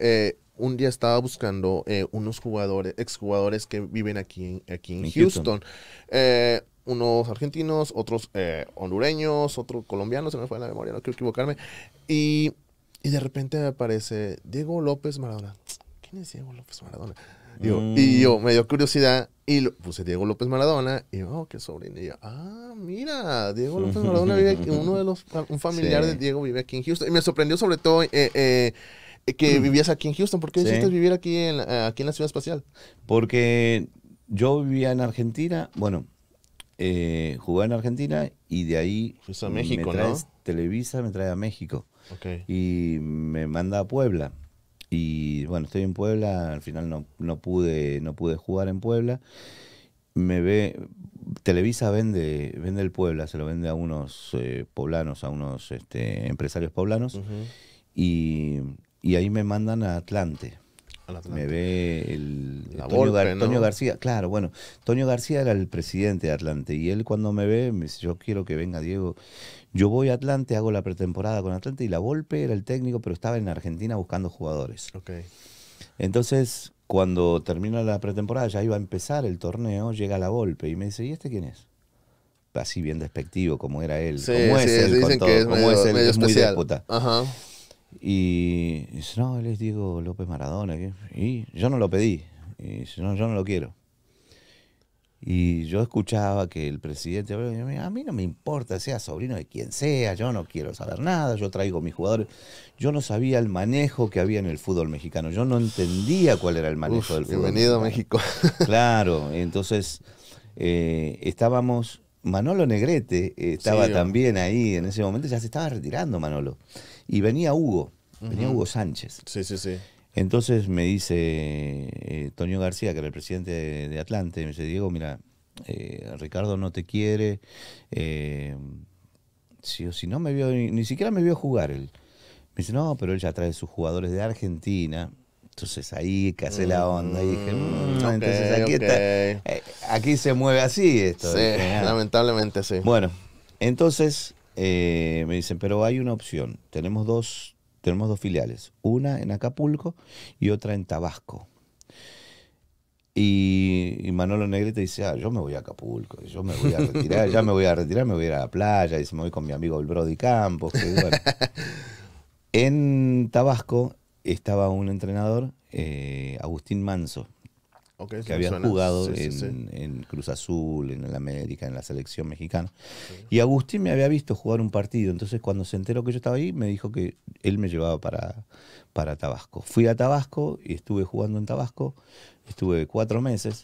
un día estaba buscando eh, unos jugadores, exjugadores que viven aquí, aquí en, Houston. Eh, unos argentinos, otros eh, hondureños, otros colombianos. se me fue la memoria, no quiero equivocarme. Y, de repente aparece Diego López Maradona. ¿Quién es Diego López Maradona? Y mm. yo me dio curiosidad y puse Diego López Maradona y yo, oh, qué sobrino. ah, mira, Diego López Maradona vive aquí, uno de los, un familiar de Diego vive aquí en Houston. Y me sorprendió sobre todo que mm. vivías aquí en Houston. ¿Por qué vivir aquí en, aquí en la ciudad espacial? Porque yo vivía en Argentina, bueno, eh, jugué en Argentina y de ahí Fuiste a México, ¿no? Televisa me trae a México. Okay. Y me manda a Puebla. Y bueno, estoy en Puebla, al final no, pude, no pude jugar en Puebla. Me ve, Televisa vende, vende el Puebla, se lo vende a unos eh, poblanos, a unos este, empresarios poblanos. Y y ahí me mandan a Atlante. Me ve el, Toño, García. Claro, bueno, Toño García era el presidente de Atlante y él cuando me ve me dice, yo quiero que venga Diego. Yo voy a Atlante, hago la pretemporada con Atlante y la Volpe era el técnico, pero estaba en Argentina buscando jugadores. Okay. Entonces, cuando termina la pretemporada, ya iba a empezar el torneo, llega la Volpe y me dice, ¿y este quién es? Así bien despectivo como era él. como es él, es él, muy Ajá. Y dice, no, les digo López Maradona. Y yo no lo pedí. Y dice, no, yo no lo quiero. Y yo escuchaba que el presidente a mí no me importa, sea sobrino de quien sea, yo no quiero saber nada, yo traigo mis jugadores. Yo no sabía el manejo que había en el fútbol mexicano, yo no entendía cuál era el manejo del fútbol. Bienvenido a México. *laughs* *laughs* Claro, entonces eh, estábamos, Manolo Negrete eh, estaba también ahí en ese momento, ya se estaba retirando Manolo. Y venía Hugo, venía Hugo Sánchez. Sí, sí, sí. Entonces me dice eh, Toño García, que era el presidente de, Atlante, me dice, Diego, mira, eh, Ricardo no te quiere, eh, o si no me vio, ni, siquiera me vio jugar él. Me dice, no, pero él ya trae sus jugadores de Argentina. Entonces ahí casé la mm, onda y dije, no, mm, entonces aquí, está, eh, aquí se mueve así esto. Sí, ah". lamentablemente sí. Bueno, entonces eh, me dicen, pero hay una opción. Tenemos dos, tenemos dos filiales, una en Acapulco y otra en Tabasco. Y, Manolo Negrete dice, ah, yo me voy a Acapulco, yo me voy a retirar, ya me voy a retirar, me voy a ir a la playa, y me voy con mi amigo el Brody Campos. *laughs* en Tabasco estaba un entrenador, eh, Agustín Manso, que habían jugado en, Cruz Azul, en el América, en la selección mexicana. Y Agustín me había visto jugar un partido, entonces cuando se enteró que yo estaba ahí, me dijo que él me llevaba para, para Tabasco. Fui a Tabasco y estuve jugando en Tabasco, estuve cuatro meses,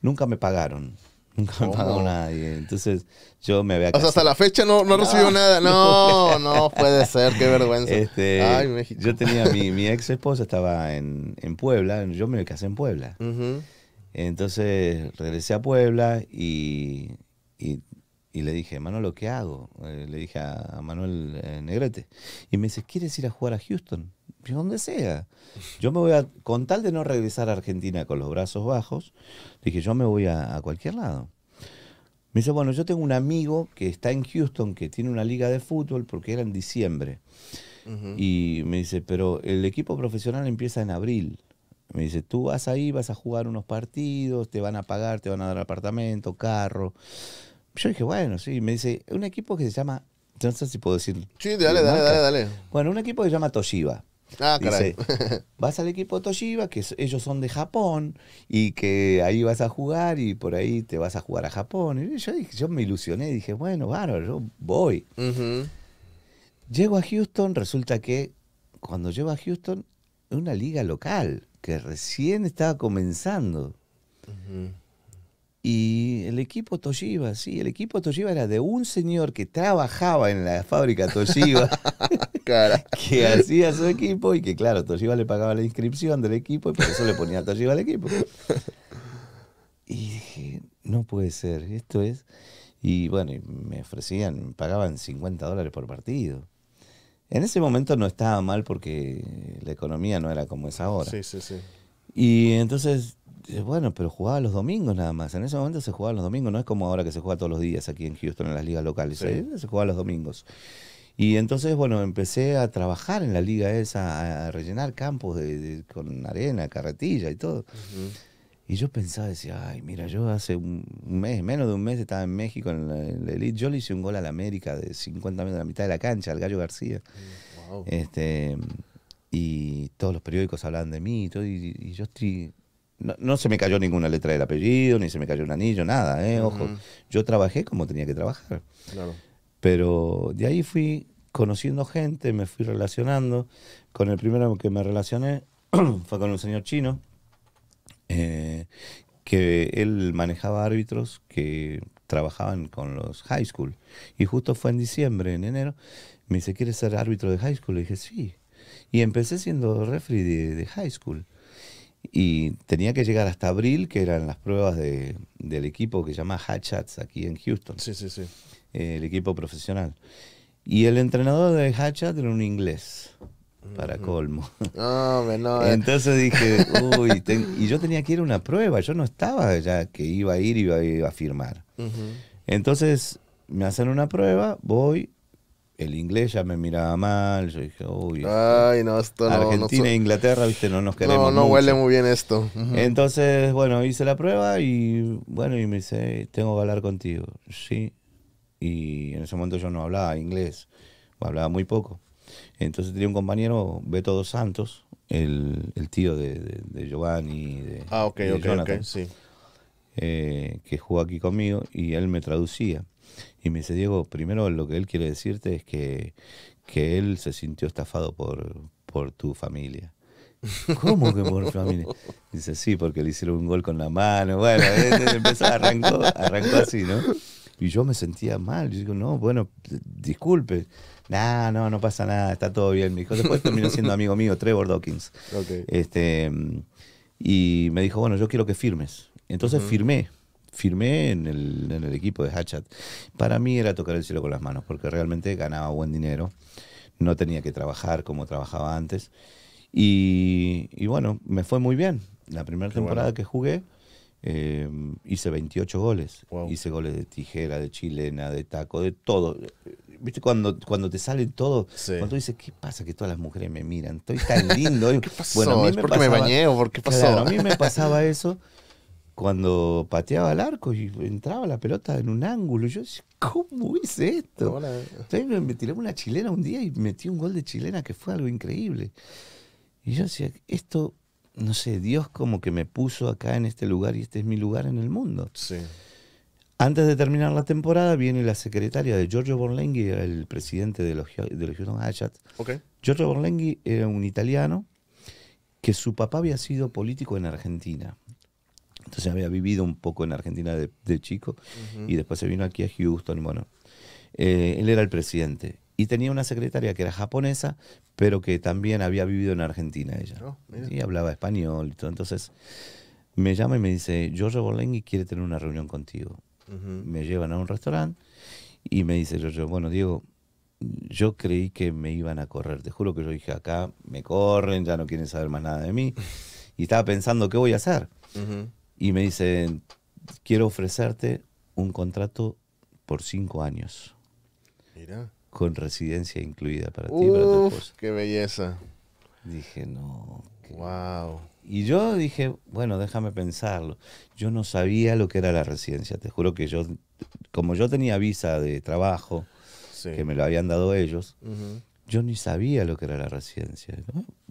nunca me pagaron. Nunca me pagó nadie. Entonces, yo me había. O sea, hasta la fecha no, no, recibió nada. *laughs* No, no puede ser, qué vergüenza. Este, Yo tenía mi, *laughs* ex esposa, estaba en, Puebla. Yo me casé en Puebla. Entonces, regresé a Puebla y, le dije, Manolo, ¿qué hago? Eh, le dije a, Manuel eh, Negrete. Y me dice, ¿quieres ir a jugar a Houston? donde sea. Yo me voy a, con tal de no regresar a Argentina con los brazos bajos, dije, yo me voy a, cualquier lado. Me dice, bueno, yo tengo un amigo que está en Houston, que tiene una liga de fútbol, porque era en diciembre. Y me dice, pero el equipo profesional empieza en abril. Me dice, tú vas ahí, vas a jugar unos partidos, te van a pagar, te van a dar apartamento, carro. Yo dije, bueno, sí. Me dice, un equipo que se llama, no sé si puedo decir. Sí, dale, dale, dale, dale, Bueno, un equipo que se llama Toshiba. Ah, vas al equipo Toshiba, que ellos son de Japón, y que ahí vas a jugar y por ahí te vas a jugar a Japón. Y yo, yo me ilusioné, dije, bueno, bárbaro, yo voy. Llego a Houston, resulta que cuando llego a Houston, una liga local que recién estaba comenzando. Y el equipo Toshiba, sí, el equipo Toshiba era de un señor que trabajaba en la fábrica Toshiba, *laughs* que hacía su equipo y que, claro, Toshiba le pagaba la inscripción del equipo y por eso le ponía Toshiba al equipo. Y dije, no puede ser, esto es. Y bueno, me ofrecían, pagaban 50 dólares por partido. En ese momento no estaba mal porque la economía no era como es ahora. Sí, sí, sí. Y entonces eh, bueno, pero jugaba los domingos nada más. En ese momento se jugaba los domingos, no es como ahora que se juega todos los días aquí en Houston en las ligas locales. Eh, se jugaba los domingos. Y entonces, bueno, empecé a trabajar en la liga esa, a rellenar campos con arena, carretilla y todo. Y yo pensaba, decía, ay, mira, yo hace un mes, menos de un mes estaba en México en la, Elite. Yo le hice un gol a la América de 50 metros de la mitad de la cancha, al Gallo García. Mm, este, y todos los periódicos hablaban de mí todo, y yo estoy no, se me cayó ninguna letra del apellido, ni se me cayó un anillo, nada, ¿eh? Ojo, yo trabajé como tenía que trabajar. Pero de ahí fui conociendo gente, me fui relacionando. Con el primero que me relacioné *clears throat* fue con un señor chino, eh, que él manejaba árbitros que trabajaban con los high school. Y justo fue en diciembre, en enero, me dice, ¿quieres ser árbitro de high school? Le dije, sí. Y empecé siendo referee de high school. Y tenía que llegar hasta abril, que eran las pruebas del equipo que se llama Hatchats aquí en Houston. Sí, sí, sí. Eh, el equipo profesional. Y el entrenador de Hatchat era un inglés, para colmo. No, no, *laughs* Entonces dije, uy, y yo tenía que ir a una prueba, yo no estaba ya que iba a ir y iba, a firmar. Entonces me hacen una prueba, voy, el inglés ya me miraba mal. Yo dije, uy. Ay, Argentina e Inglaterra, viste, no nos queremos. No, no huele muy bien esto. Entonces, bueno, hice la prueba y bueno, y me dice, eh, tengo que hablar contigo. Sí. Y en ese momento yo no hablaba inglés, hablaba muy poco. Entonces tenía un compañero, Beto Dos Santos, el, tío de, Giovanni, de, ah, sí. Eh, que jugó aquí conmigo y él me traducía. Y me dice, Diego, primero lo que él quiere decirte es que, él se sintió estafado por, tu familia. *laughs* ¿Cómo que por familia? Dice, sí, porque le hicieron un gol con la mano. Bueno, empezó, arrancó, arrancó así, ¿no? Y yo me sentía mal. Yo digo, no, bueno, disculpe. Nah, no, no pasa nada, está todo bien. Me dijo, después terminó siendo amigo mío, Trevor Dawkins. Okay. Este, y me dijo, bueno, yo quiero que firmes. Entonces firmé firmé en el, equipo de Hachat. Para mí era tocar el cielo con las manos, porque realmente ganaba buen dinero, no tenía que trabajar como trabajaba antes. Y, bueno, me fue muy bien. La primera temporada que jugué, eh, hice 28 goles. Hice goles de tijera, de chilena, de taco, de todo. ¿Viste? Cuando, cuando te sale todo, cuando tú dices, ¿qué pasa que todas las mujeres me miran? Estoy tan lindo. *laughs* ¿Qué pasó? Bueno, ¿Es me porque me bañé o por qué pasó? a mí me pasaba *laughs* eso cuando pateaba el arco y entraba la pelota en un ángulo. Yo decía, ¿cómo hice esto? me, una chilena un día y metí un gol de chilena que fue algo increíble. Y yo decía, esto, no sé, Dios como que me puso acá en este lugar y este es mi lugar en el mundo. Antes de terminar la temporada viene la secretaria de Giorgio Borlenghi, el presidente de los, de los Giorgio Borlenghi era un italiano que su papá había sido político en Argentina. Entonces había vivido un poco en Argentina de, chico y después se vino aquí a Houston. Bueno, eh, él era el presidente y tenía una secretaria que era japonesa, pero que también había vivido en Argentina ella. y oh, hablaba español y todo. Entonces me llama y me dice, Giorgio Borlenghi quiere tener una reunión contigo. Me llevan a un restaurante y me dice yo, bueno, Diego, yo creí que me iban a correr. Te juro que yo dije, acá me corren, ya no quieren saber más nada de mí. *laughs* y estaba pensando, ¿qué voy a hacer? y me dice, quiero ofrecerte un contrato por cinco años. Mira. Con residencia incluida para ti para ¡Qué belleza! Dije, no. ¡Wow! Y yo dije, bueno, déjame pensarlo. Yo no sabía lo que era la residencia. Te juro que yo, como yo tenía visa de trabajo, que me lo habían dado ellos, yo ni sabía lo que era la residencia.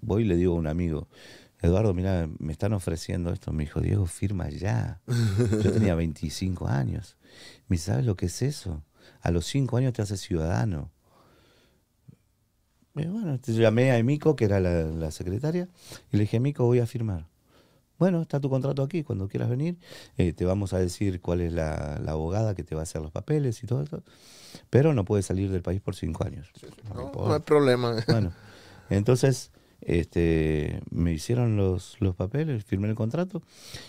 Voy y le digo a un amigo, Eduardo, mira, me están ofreciendo esto. Me dijo, Diego, firma ya. Yo tenía 25 *laughs* años. Me dice, ¿sabes lo que es eso? A los 5 años te haces ciudadano. bueno, te llamé a Mico, que era la, secretaria, y le dije, Mico, voy a firmar. Bueno, está tu contrato aquí, cuando quieras venir, eh, te vamos a decir cuál es la, abogada que te va a hacer los papeles y todo eso. Pero no puedes salir del país por cinco años. no hay problema. Bueno, entonces este, me hicieron los, papeles, firmé el contrato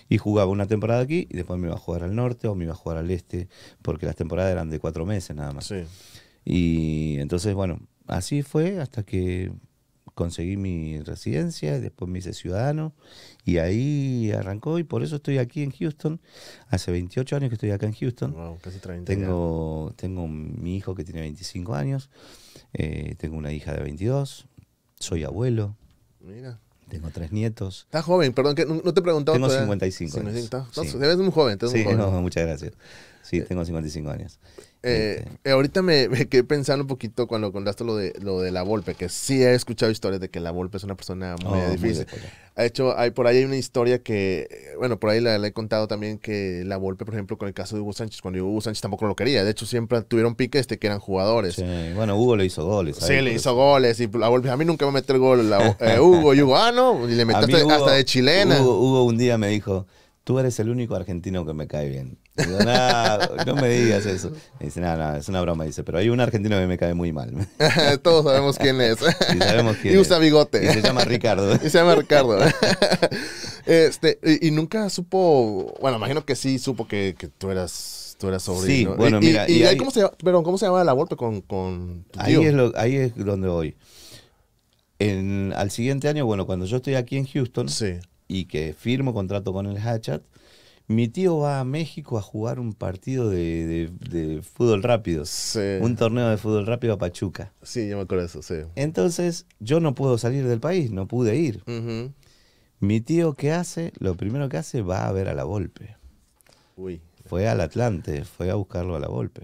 y jugaba una temporada aquí y después me iba a jugar al norte o me iba a jugar al este, porque las temporadas eran de cuatro meses nada más. Y entonces, bueno, así fue hasta que conseguí mi residencia, después me hice ciudadano y ahí arrancó y por eso estoy aquí en Houston. Hace 28 años que estoy acá en Houston. tengo, mi hijo que tiene 25 años, eh, tengo una hija de 22, soy abuelo. Mira. Tengo tres nietos. Estás joven, perdón, que no te preguntaba. Tengo 55. 55 estás, sí. muy joven. sí, No, muchas gracias. Sí, eh, tengo 55 años. Eh, eh, ahorita me, quedé pensando un poquito cuando contaste lo de, lo de la Volpe, que sí he escuchado historias de que la Volpe es una persona muy oh, difícil. de hecho, hay, por ahí hay una historia que, bueno, por ahí la, he contado también que la Volpe, por ejemplo, con el caso de Hugo Sánchez, cuando Hugo Sánchez tampoco lo quería. De hecho, siempre tuvieron piques de que eran jugadores. Bueno, Hugo le hizo goles. Sí, le hizo goles. Y la Volpe, a mí nunca me va a meter gol. *laughs* Hugo, y Hugo, ah, no, y le metiste hasta de chilena. Hugo, Hugo un día me dijo, tú eres el único argentino que me cae bien no, me digas eso. dice, no, es una broma. Dice, pero hay un argentino que me cae muy mal. *laughs* Todos sabemos quién es. *laughs* Y usa bigote. se llama Ricardo. Y se llama Ricardo. *laughs* este, y, nunca supo, bueno, imagino que sí supo que, tú eras tú eras sobrino. Sí, bueno, mira. Y, ¿cómo, se, llama llamaba el aborto con, Ahí es, donde voy. En, al siguiente año, bueno, cuando yo estoy aquí en Houston y que firmo contrato con el Hatchat, mi tío va a México a jugar un partido de, fútbol rápido. Un torneo de fútbol rápido a Pachuca. Sí, yo me acuerdo de eso, sí. Entonces, yo no puedo salir del país, no pude ir. Mi tío, ¿qué hace? Lo primero que hace va a ver a la Volpe. Uy. Fue al Atlante, fue a buscarlo a la Volpe.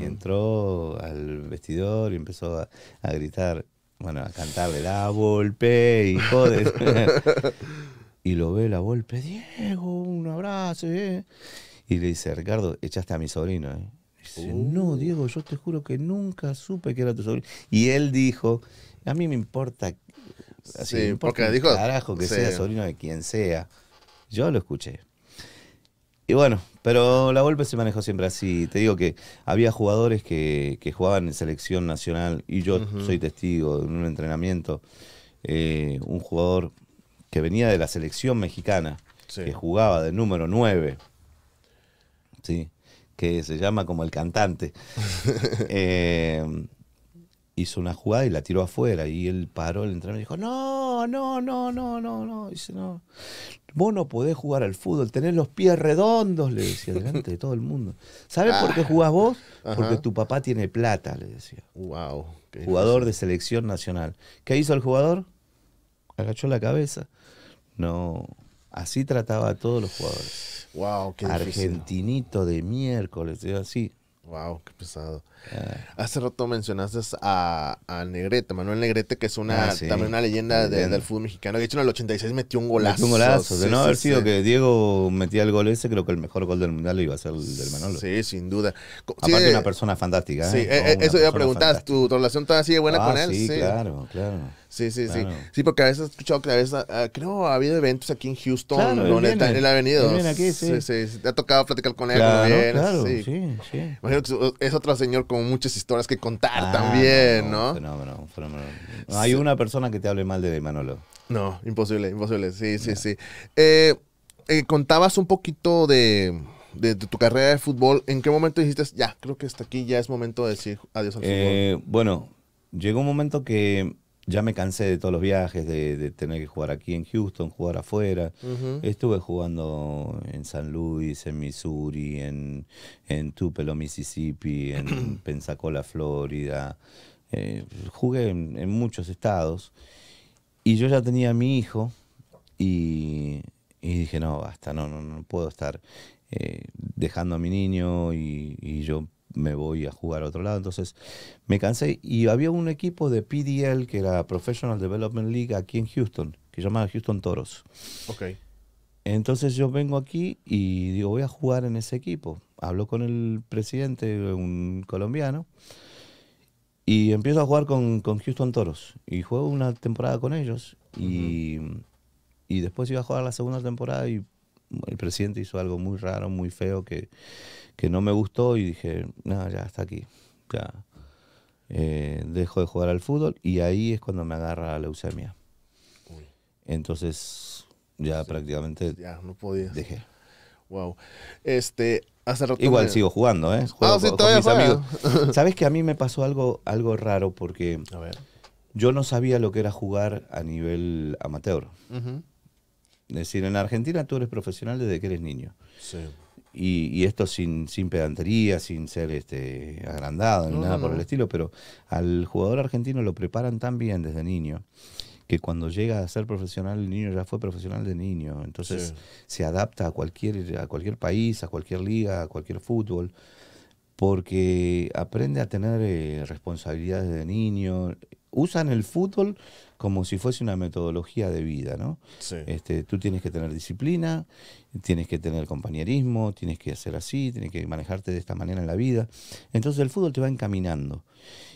entró al vestidor y empezó a, a gritar, bueno, a cantarle la Volpe, hijo de... *laughs* y lo ve la golpe, Diego, un abrazo. Eh". Y le dice, Ricardo, echaste a mi sobrino. Eh". Dice, uh. no, Diego, yo te juro que nunca supe que era tu sobrino. Y él dijo, a mí me importa, me importa porque dijo, carajo que sea sobrino de quien sea. Yo lo escuché. Y bueno, pero la golpe se manejó siempre así. Te digo que había jugadores que, jugaban en selección nacional y yo soy testigo de un entrenamiento. Eh, un jugador que venía de la selección mexicana, que jugaba de número 9, que se llama como el cantante, *laughs* eh, hizo una jugada y la tiró afuera. Y él paró el entrenador y dijo, no, no, no, no, no, no. Dice, no, vos no podés jugar al fútbol, tenés los pies redondos, le decía, delante de todo el mundo. ¿Sabes por qué ah. jugás vos? Porque tu papá tiene plata, le decía. Wow. Jugador de selección nacional. ¿Qué hizo el jugador? Agachó la cabeza. No, así trataba a todos los jugadores. Wow, qué Argentinito de miércoles, así. Wow, qué pesado. Ah. Hace rato mencionaste a, a, Negrete, Manuel Negrete, que es una ah, también una leyenda del fútbol mexicano. De hecho, en el 86 metió un golazo. De no haber sido que Diego metía el gol ese, creo que el mejor gol del mundial iba a ser el del Manolo. Sí, sin duda. Aparte, una eh, persona fantástica. Sí, ¿eh? Eh, eso ya a ¿Tu, ¿Tu relación todavía sigue buena ah, con él? Sí, claro, claro. Sí, sí, sí. Sí, porque a veces he escuchado que a veces, creo, ha habido eventos aquí en Houston, claro, él, ha venido. sí. Sí, sí. Te ha tocado platicar con él. Claro, claro, Imagino que es otro señor como muchas historias que contar ah, también, ¿no? Fenómeno, fenómeno. hay una persona que te hable mal de Manolo. No, imposible, imposible. Sí, sí, sí. Eh, eh, contabas un poquito de, tu carrera de fútbol. ¿En qué momento dijiste, ya, creo que hasta aquí ya es momento de decir adiós al fútbol? Eh, bueno, llegó un momento que ya me cansé de todos los viajes, de, tener que jugar aquí en Houston, jugar afuera. Estuve jugando en San Luis, en Missouri, en, en Tupelo, Mississippi, en *clears throat* Pensacola, Florida. Eh, jugué en, muchos estados. Y yo ya tenía a mi hijo y, dije, no, basta, no, no, no puedo estar eh, dejando a mi niño y, y yo me voy a jugar a otro lado. Entonces me cansé y había un equipo de PDL, que era Professional Development League, aquí en Houston, que se llamaba Houston Toros. Ok. Entonces yo vengo aquí y digo, voy a jugar en ese equipo. Hablo con el presidente, un colombiano, y empiezo a jugar con, con Houston Toros. Y juego una temporada con ellos. y, y después iba a jugar la segunda temporada y el presidente hizo algo muy raro, muy feo, que que no me gustó y dije, no, ya está aquí, ya eh, dejo de jugar al fútbol y ahí es cuando me agarra la leucemia. Uy. Entonces ya prácticamente ya no podía. Dejé. Wow. Este, igual sigo jugando, ¿eh? ah, sí, todavía Sabes que a mí me pasó algo algo raro porque yo no sabía lo que era jugar a nivel amateur. Es decir, en Argentina tú eres profesional desde que eres niño. Sí. Y, esto sin, sin pedantería, sin ser este, agrandado ni nada por el estilo, pero al jugador argentino lo preparan tan bien desde niño que cuando llega a ser profesional el niño ya fue profesional de niño, entonces se adapta a cualquier, a cualquier país, a cualquier liga, a cualquier fútbol, porque aprende a tener eh, responsabilidades de niño, usan el fútbol como si fuese una metodología de vida, ¿no? Este, tú tienes que tener disciplina, tienes que tener compañerismo, tienes que hacer así, tienes que manejarte de esta manera en la vida. Entonces el fútbol te va encaminando.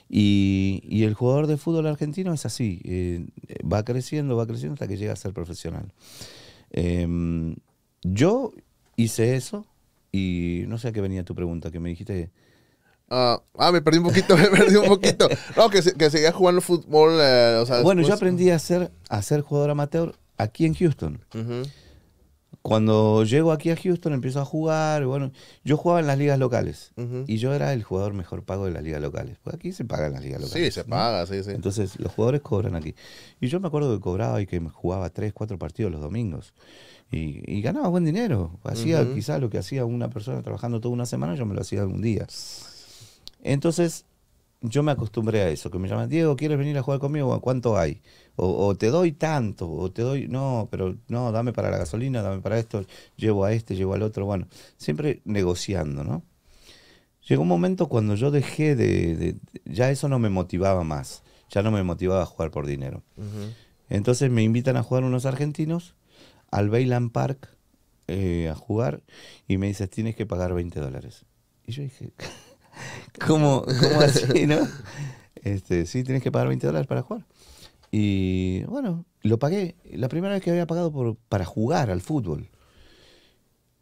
Y, el jugador de fútbol argentino es así, eh, va creciendo, va creciendo hasta que llega a ser profesional. Em, yo hice eso y no sé a qué venía tu pregunta, que me dijiste... Ah, ah, me perdí un poquito, *laughs* me perdí un poquito. No, que, que seguía jugando fútbol. Eh, bueno, yo aprendí a ser, a ser jugador amateur aquí en Houston. Cuando llego aquí a Houston empiezo a jugar. Bueno, yo jugaba en las ligas locales y yo era el jugador mejor pago de las ligas locales. Pues aquí se pagan las ligas locales. Sí, se paga, sí, sí. Entonces los jugadores cobran aquí. Y yo me acuerdo que cobraba y que jugaba tres, cuatro partidos los domingos. Y, ganaba buen dinero. Hacía quizás lo que hacía una persona trabajando toda una semana, yo me lo hacía algún día. Entonces, yo me acostumbré a eso, que me llaman, Diego, ¿quieres venir a jugar conmigo? ¿Cuánto hay? O, te doy tanto, o te doy, no, pero no, dame para la gasolina, dame para esto, llevo a este, llevo al otro, bueno, siempre negociando, ¿no? Llegó un momento cuando yo dejé de, ya eso no me motivaba más, ya no me motivaba a jugar por dinero. Entonces me invitan a jugar unos argentinos al Bayland Park eh, a jugar y me dices, tienes que pagar 20 dólares. Y yo dije... *laughs* ¿Cómo, *laughs* así, no? Este, sí, tienes que pagar 20 dólares para jugar. Y bueno, lo pagué. La primera vez que había pagado por, para jugar al fútbol.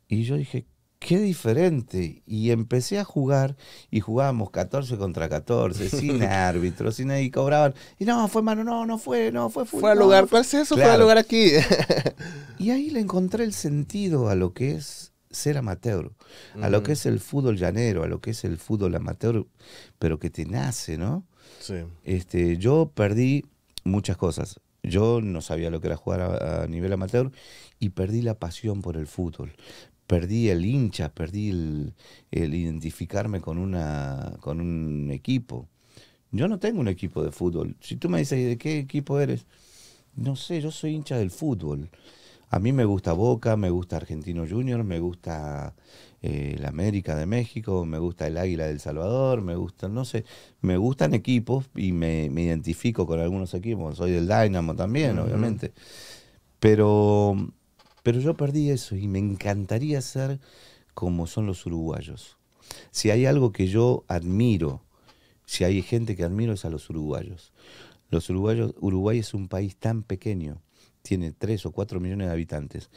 Y yo dije, qué diferente. Y empecé a jugar y jugábamos 14 contra 14, *laughs* sin árbitro, sin ahí cobraban. Y no, fue mano, no, no fue, no fue fútbol. Fue al lugar, ¿cuál es eso? Fue al lugar aquí. *laughs* y ahí le encontré el sentido a lo que es ser amateur, a lo que mm. es el fútbol llanero, a lo que es el fútbol amateur, pero que te nace, ¿no? Sí. Este, yo perdí muchas cosas. Yo no sabía lo que era jugar a, nivel amateur y perdí la pasión por el fútbol. Perdí el hincha, perdí el, identificarme con, una, con un equipo. Yo no tengo un equipo de fútbol. Si tú me dices, ¿de qué equipo eres? No sé, yo soy hincha del fútbol. A mí me gusta Boca, me gusta Argentino Junior, me gusta la eh, el América de México, me gusta el Águila del Salvador, me gusta, no sé, me gustan equipos y me, identifico con algunos equipos. Soy del Dynamo también, obviamente. Pero, pero yo perdí eso y me encantaría ser como son los uruguayos. Si hay algo que yo admiro, si hay gente que admiro es a los uruguayos. Los uruguayos, Uruguay es un país tan pequeño tiene 3 o 4 millones de habitantes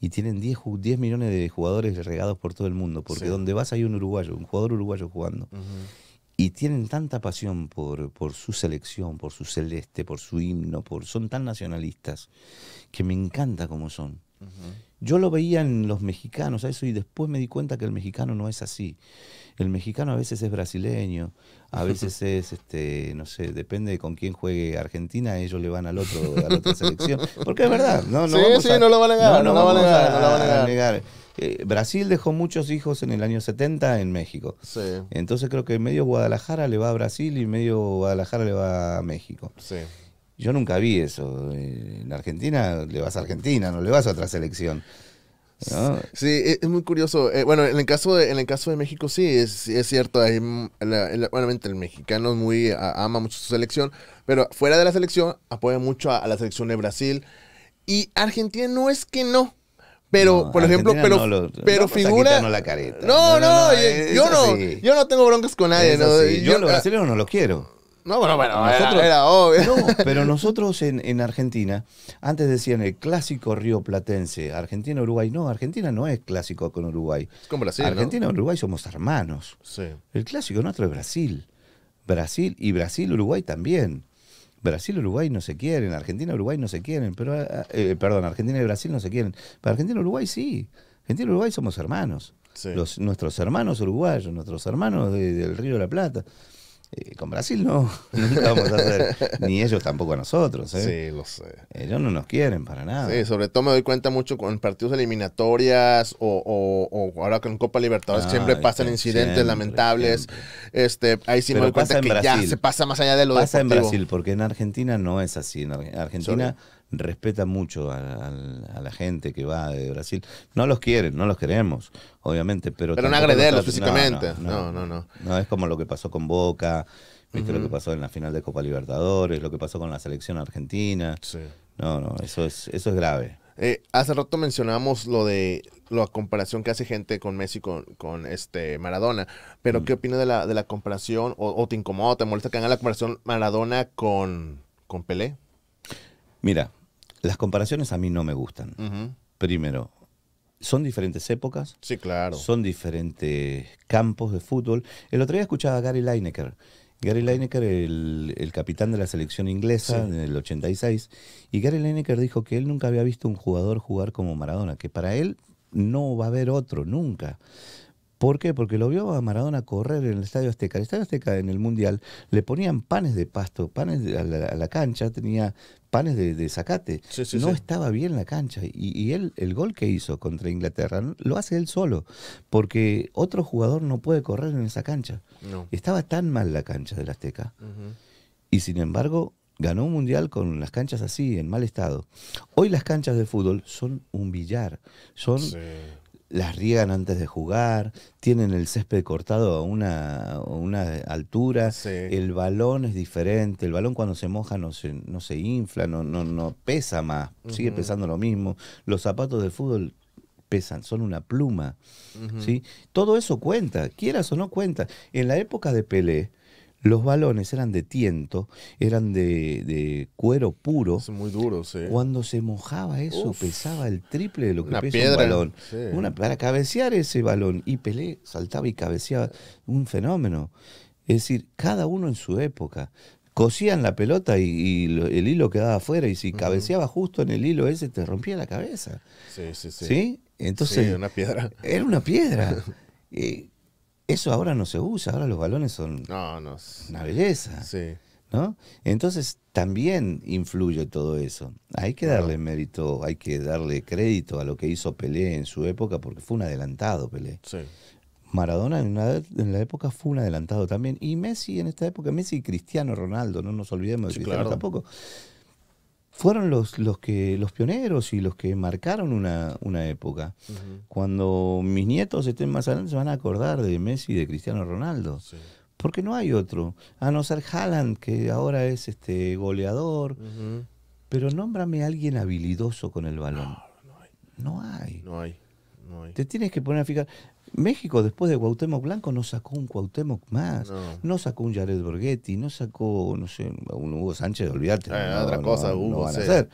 y tienen 10, millones de jugadores regados por todo el mundo, porque donde vas hay un uruguayo, un jugador uruguayo jugando. Y tienen tanta pasión por, por su selección, por su celeste, por su himno, por son tan nacionalistas, que me encanta como son. Yo lo veía en los mexicanos, a eso, y después me di cuenta que el mexicano no es así. El mexicano a veces es brasileño, a veces *laughs* es, este, no sé, depende de con quién juegue Argentina, ellos le van al otro, a la otra selección. Porque es verdad, no, no sí, sí, no lo van a negar, no, lo van a, eh, Brasil dejó muchos hijos en el año 70 en México. Entonces creo que medio Guadalajara le va a Brasil y medio Guadalajara le va a México. Sí. Yo nunca vi eso. Eh, en Argentina le vas a Argentina, no le vas a otra selección. Sí, e, es muy curioso. Eh, bueno, en el caso de, en el caso de México sí, es, es cierto. obviamente el mexicano muy, ama mucho su selección, pero fuera de la selección apoya mucho a, la selección de Brasil. Y Argentina no es que no, pero, por ejemplo, pero, pero pues, figura. No, no, yo eh, no. Yo no tengo broncas con nadie. Yo, yo, los ah, no los quiero. No, bueno, bueno, nosotros, era, obvio. pero nosotros en, Argentina, antes decían el clásico río platense, Argentina-Uruguay. No, Argentina no es clásico con Uruguay. Es con Brasil. Argentina-Uruguay somos hermanos. Sí. El clásico nuestro es Brasil. Brasil y Brasil-Uruguay también. Brasil-Uruguay no se quieren, Argentina-Uruguay no se quieren, pero ah, eh, perdón, Argentina y Brasil no se quieren. Pero Argentina-Uruguay sí. Argentina-Uruguay somos hermanos. Los, nuestros hermanos uruguayos, nuestros hermanos del Río de la Plata. Eh, con Brasil no, *laughs* Ni *laughs* ellos tampoco a nosotros. ¿eh? Sí, lo sé. Ellos no nos quieren para nada. Sí, sobre todo me doy cuenta mucho con partidos eliminatorias o, ahora con Copa Libertadores ah, siempre este, pasan incidentes lamentables. Este, ahí sí me doy cuenta que ya se pasa más allá de lo Pasa en Brasil, porque en Argentina no es así. En Argentina respeta mucho a, la gente que va de Brasil. No los quieren, no los queremos, obviamente, pero... Pero no agrederlos físicamente. No no no, no es como lo que pasó con Boca, lo que pasó en la final de Copa Libertadores, lo que pasó con la selección argentina. No, no, eso es, eso es grave. Eh, hace rato mencionamos lo de la comparación que hace gente con Messi con, con este Maradona, pero mm. ¿qué opina de la, de la comparación? O, te incomoda, te molesta que hagan la comparación Maradona con, con Pelé? Mira, las comparaciones a mí no me gustan. Primero, son diferentes épocas. Sí, claro. Son diferentes campos de fútbol. El otro día escuchaba a Gary Lineker. Gary Lineker, el, capitán de la selección inglesa en el 86, y Gary Lineker dijo que él nunca había visto un jugador jugar como Maradona, que para él no va a haber otro, nunca. ¿Por qué? Porque lo vio a Maradona correr en el Estadio Azteca. El Estadio Azteca en el Mundial le ponían panes de pasto, panes a, la, cancha, tenía panes de, zacate. no estaba bien la cancha. Y, él, el gol que hizo contra Inglaterra lo hace él solo, porque otro jugador no puede correr en esa cancha. No. Estaba tan mal la cancha del Azteca. Y sin embargo, ganó un mundial con las canchas así, en mal estado. Hoy las canchas de fútbol son un billar, son las riegan antes de jugar, tienen el césped cortado a una, altura, el balón es diferente, el balón cuando se moja no se, no se infla, no, no, no pesa más, sigue pesando lo mismo, los zapatos de fútbol pesan, son una pluma, ¿sí? Todo eso cuenta, quieras o no cuenta. En la época de Pelé, los balones eran de tiento, eran de, cuero puro. Es muy duro, sí. Cuando se mojaba eso, pesaba el triple de lo que pesa un balón. Una, para cabecear ese balón. Y Pelé saltaba y cabeceaba. Un fenómeno. Es decir, cada uno en su época. Cosían la pelota y, el hilo quedaba afuera. Y si cabeceaba justo en el hilo ese, te rompía la cabeza. Sí, sí, sí. ¿Sí? Entonces. era una piedra. Era una piedra. *laughs* Eh, eso ahora no se usa, ahora los balones son no, una belleza. ¿no? Entonces también influye todo eso. Hay que darle mérito, hay que darle crédito a lo que hizo Pelé en su época, porque fue un adelantado Pelé. Maradona en, la época fue un adelantado también. Y Messi en esta época, Messi y Cristiano Ronaldo, no nos olvidemos de Cristiano tampoco fueron los, los, que, los pioneros y los que marcaron una, época. Cuando mis nietos estén más adelante se van a acordar de Messi y de Cristiano Ronaldo. Porque no hay otro. A no ser Haaland, que ahora es este goleador. Pero nómbrame a alguien habilidoso con el balón. No, No hay. No hay. No hay. Te tienes que poner a fijar. México después de Cuauhtémoc Blanco no sacó un Cuauhtémoc más, no, sacó un Jared Borghetti, no sacó, no sé, un Hugo Sánchez, olvídate. Eh, otra cosa, Hugo. hacer.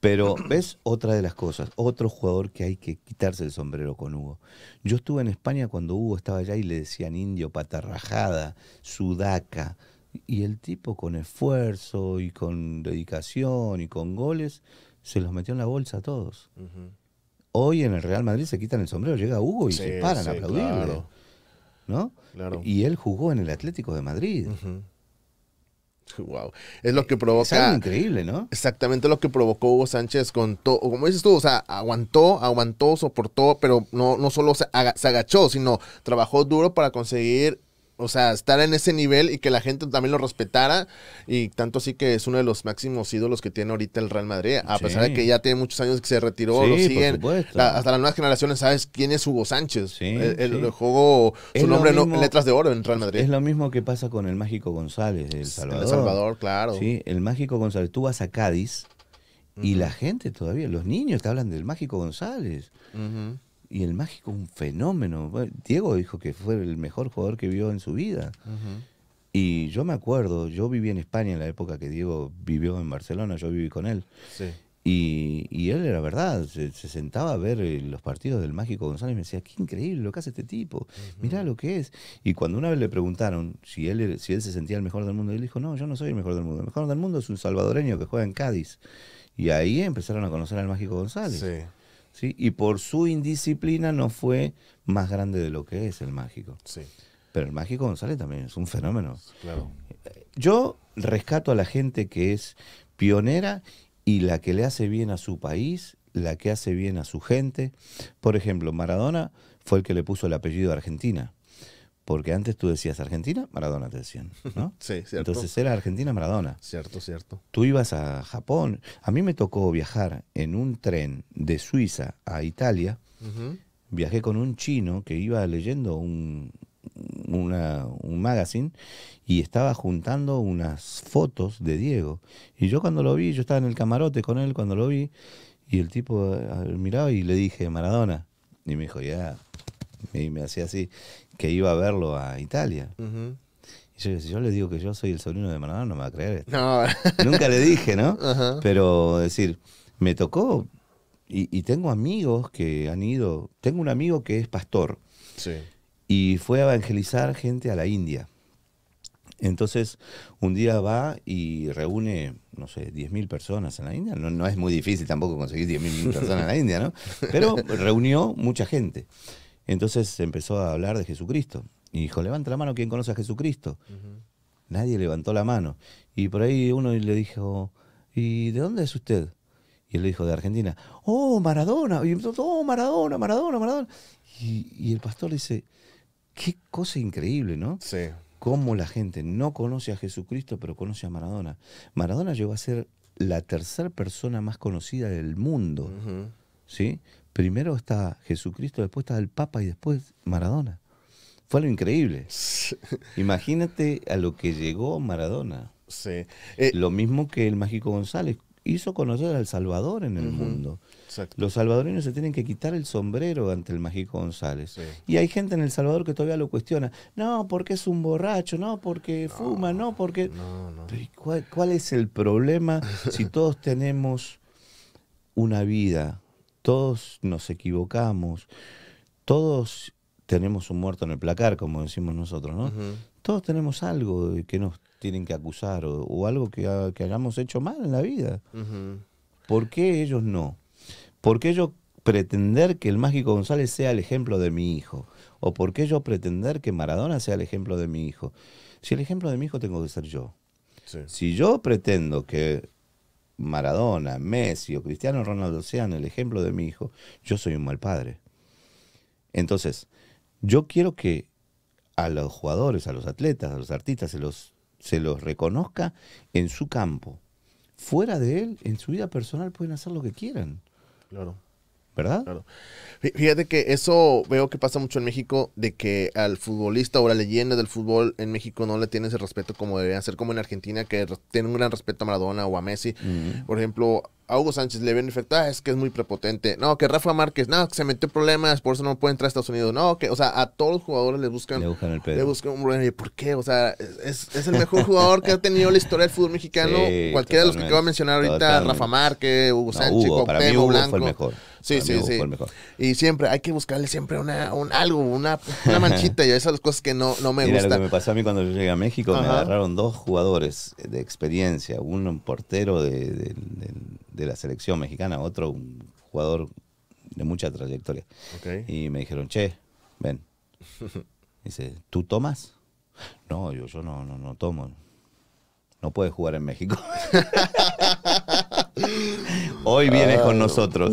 Pero, ¿ves? Otra de las cosas, otro jugador que hay que quitarse el sombrero con Hugo. Yo estuve en España cuando Hugo estaba allá y le decían indio, patarrajada, sudaca. Y el tipo con esfuerzo y con dedicación y con goles se los metió en la bolsa a todos. Hoy en el Real Madrid se quitan el sombrero, llega Hugo y se paran a aplaudirle. ¿No? Claro. Y él jugó en el Atlético de Madrid. Wow. Es lo que provoca. Es increíble, ¿no? Exactamente lo que provocó Hugo Sánchez con todo. Como dices tú, o sea, aguantó, aguantó, soportó, pero no, no solo se, agachó, sino trabajó duro para conseguir o sea, estar en ese nivel y que la gente también lo respetara. Y tanto así que es uno de los máximos ídolos que tiene ahorita el Real Madrid. A pesar de que ya tiene muchos años que se retiró, lo siguen. hasta las nuevas generaciones, ¿sabes quién es Hugo Sánchez? el, juego, su nombre letras de oro en Real Madrid. Es lo mismo que pasa con el Mágico González El Salvador. El Salvador, claro. Sí, el Mágico González. Tú vas a Cádiz. Y la gente todavía, los niños te hablan del Mágico González. Y el mágico un fenómeno. Diego dijo que fue el mejor jugador que vio en su vida. Y yo me acuerdo, yo viví en España en la época que Diego vivió en Barcelona, yo viví con él. Y, él era verdad, se, sentaba a ver eh, los partidos del Mágico González y me decía, qué increíble lo que hace este tipo, mirá lo que es. Y cuando una vez le preguntaron si él, si él se sentía el mejor del mundo, él dijo, no, yo no soy el mejor del mundo, el mejor del mundo es un salvadoreño que juega en Cádiz. Y ahí empezaron a conocer al Mágico González. Sí. Y por su indisciplina no fue más grande de lo que es el mágico. Sí. Pero el mágico González también es un fenómeno. Claro. Yo rescato a la gente que es pionera y la que le hace bien a su país, la que hace bien a su gente. Por ejemplo, Maradona fue el que le puso el apellido Argentina. Porque antes tú decías Argentina, Maradona te decían, ¿no? *laughs* sí, cierto. Entonces era Argentina, Maradona. Cierto, cierto. Tú ibas a Japón. A mí me tocó viajar en un tren de Suiza a Italia. Viajé con un chino que iba leyendo un, magazine y estaba juntando unas fotos de Diego. Y yo cuando lo vi, yo estaba en el camarote con él cuando lo vi, y el tipo eh, miraba y le dije, Maradona. Y me dijo, ya. Y me hacía así que iba a verlo a Italia. Y yo, le digo que yo soy el sobrino de Maradona, no me va a creer. No. *laughs* Nunca le dije, ¿no? Pero decir, me tocó y, tengo amigos que han ido. Tengo un amigo que es pastor. Y fue a evangelizar gente a la India. Entonces, un día va y reúne, no sé, 10.000 personas en la India. No, no es muy difícil tampoco conseguir 10.000 personas en la India, ¿no? *laughs* Pero reunió mucha gente. Entonces empezó a hablar de Jesucristo. Y dijo, levanta la mano quien conoce a Jesucristo. Nadie levantó la mano. Y por ahí uno le dijo, ¿y de dónde es usted? Y él le dijo, de Argentina. Oh, Maradona. Y oh, Maradona, Maradona, Maradona. Y, el pastor dice, qué cosa increíble, ¿no? Sí. Cómo la gente no conoce a Jesucristo, pero conoce a Maradona. Maradona llegó a ser la tercera persona más conocida del mundo. ¿Sí? Primero está Jesucristo, después está el Papa y después Maradona. Fue lo increíble. *laughs* Imagínate a lo que llegó Maradona. Sí. Eh, eh, lo mismo que el Mágico González hizo conocer al Salvador en el mundo. Los salvadoreños se tienen que quitar el sombrero ante el Mágico González. Y hay gente en El Salvador que todavía lo cuestiona. No, porque es un borracho, no, porque fuma, no, porque... No, no. ¿Cuál es el problema si *laughs* todos tenemos una vida todos nos equivocamos, todos tenemos un muerto en el placar, como decimos nosotros, ¿no? Todos tenemos algo que nos tienen que acusar o, algo que, hayamos hecho mal en la vida. ¿Por qué ellos no? ¿Por qué yo pretender que el Mágico González sea el ejemplo de mi hijo? ¿O por qué yo pretender que Maradona sea el ejemplo de mi hijo? Si el ejemplo de mi hijo tengo que ser yo. Si yo pretendo que Maradona, Messi o Cristiano Ronaldo sean el ejemplo de mi hijo, yo soy un mal padre. Entonces, yo quiero que a los jugadores, a los atletas, a los artistas, se los, se los reconozca en su campo. Fuera de él, en su vida personal pueden hacer lo que quieran. Claro. ¿verdad? Fíjate que eso veo que pasa mucho en México, de que al futbolista o la leyenda del fútbol en México no le tiene ese respeto como debería ser, como en Argentina, que tiene un gran respeto a Maradona o a Messi. Mm. Por ejemplo, a Hugo Sánchez le ven efecto, es que es muy prepotente. No, que Rafa Márquez, no, que se metió problemas, por eso no puede entrar a Estados Unidos. No, que, o sea, a todos los jugadores les buscan. Le buscan Le buscan un problema. ¿Por qué? O sea, es, el mejor jugador que ha tenido la historia del fútbol mexicano. Cualquiera de los que acabo de mencionar ahorita, Rafa Márquez, Hugo Sánchez, para mí Hugo Blanco. Fue el mejor. Sí, sí, sí. Y siempre, hay que buscarle siempre una, un, algo, una, manchita. y esas son las cosas que no, no me gusta. gustan. Lo que me pasó a mí cuando yo llegué a México, me agarraron dos jugadores de experiencia. Uno, un portero de de la selección mexicana, otro un jugador de mucha trayectoria. Y me dijeron, che, ven. *laughs* Dice, ¿tú tomas? No, yo, yo no, no, no tomo no puedes jugar en México. Hoy viene con nosotros.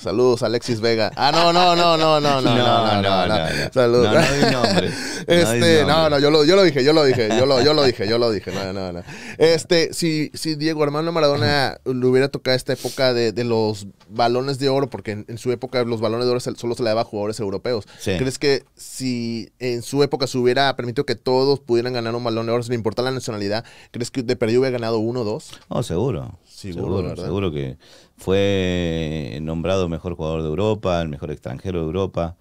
Saludos, Alexis Vega. Ah, no, no, no, no, no, no, no, no, no. Saludos. No, no Este, no, no, yo lo, yo lo dije, yo lo dije, yo lo, yo lo dije, yo lo dije. No, no, no. Este, si, si Diego Armando Maradona le hubiera tocado esta época de, los balones de oro, porque en, su época los balones de oro solo se le daba a jugadores europeos. ¿Crees que si en su época se hubiera permitido que todos pudieran ganar un balón de oro sin importar la nacionalidad? ¿crees que de perdió hubiera ganado uno o dos? No, oh, seguro. Seguro, seguro, que fue nombrado mejor jugador de Europa, el mejor extranjero de Europa,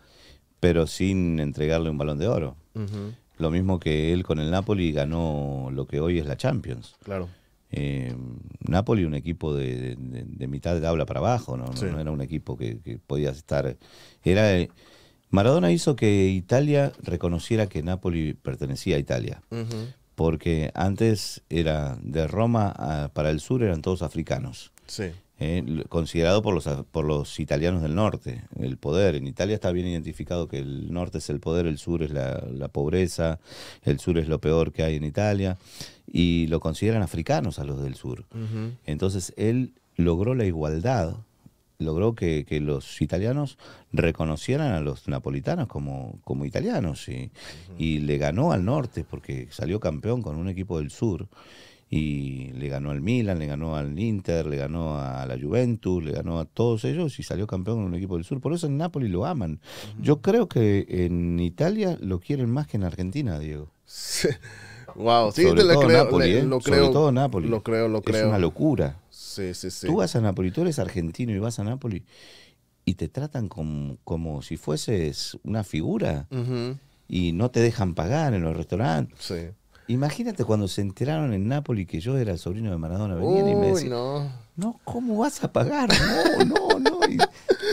pero sin entregarle un balón de oro. Lo mismo que él con el Napoli ganó lo que hoy es la Champions. Claro. Eh, Napoli, un equipo de, mitad de tabla para abajo, no, era un equipo que, podía podías estar. Era. Eh, Maradona hizo que Italia reconociera que Napoli pertenecía a Italia porque antes era de Roma para el sur eran todos africanos. Sí. Eh, considerado por los, por los italianos del norte, el poder. En Italia está bien identificado que el norte es el poder, el sur es la, pobreza, el sur es lo peor que hay en Italia, y lo consideran africanos a los del sur. Entonces él logró la igualdad logró que, que, los italianos reconocieran a los napolitanos como, como italianos y, y, le ganó al norte porque salió campeón con un equipo del sur y le ganó al Milan, le ganó al Inter, le ganó a la Juventus, le ganó a todos ellos y salió campeón con un equipo del sur. Por eso en Napoli lo aman. Yo creo que en Italia lo quieren más que en Argentina, Diego. *laughs* wow, sí, Sobre todo Napoli, lo creo. Lo creo, lo creo. Es una locura. Tú vas a Napoli, tú eres argentino y vas a Napoli y te tratan como, si fueses una figura y no te dejan pagar en los restaurantes. Imagínate cuando se enteraron en Napoli que yo era el sobrino de Maradona, venían y me decían, no. ¿cómo vas a pagar? No, no, no.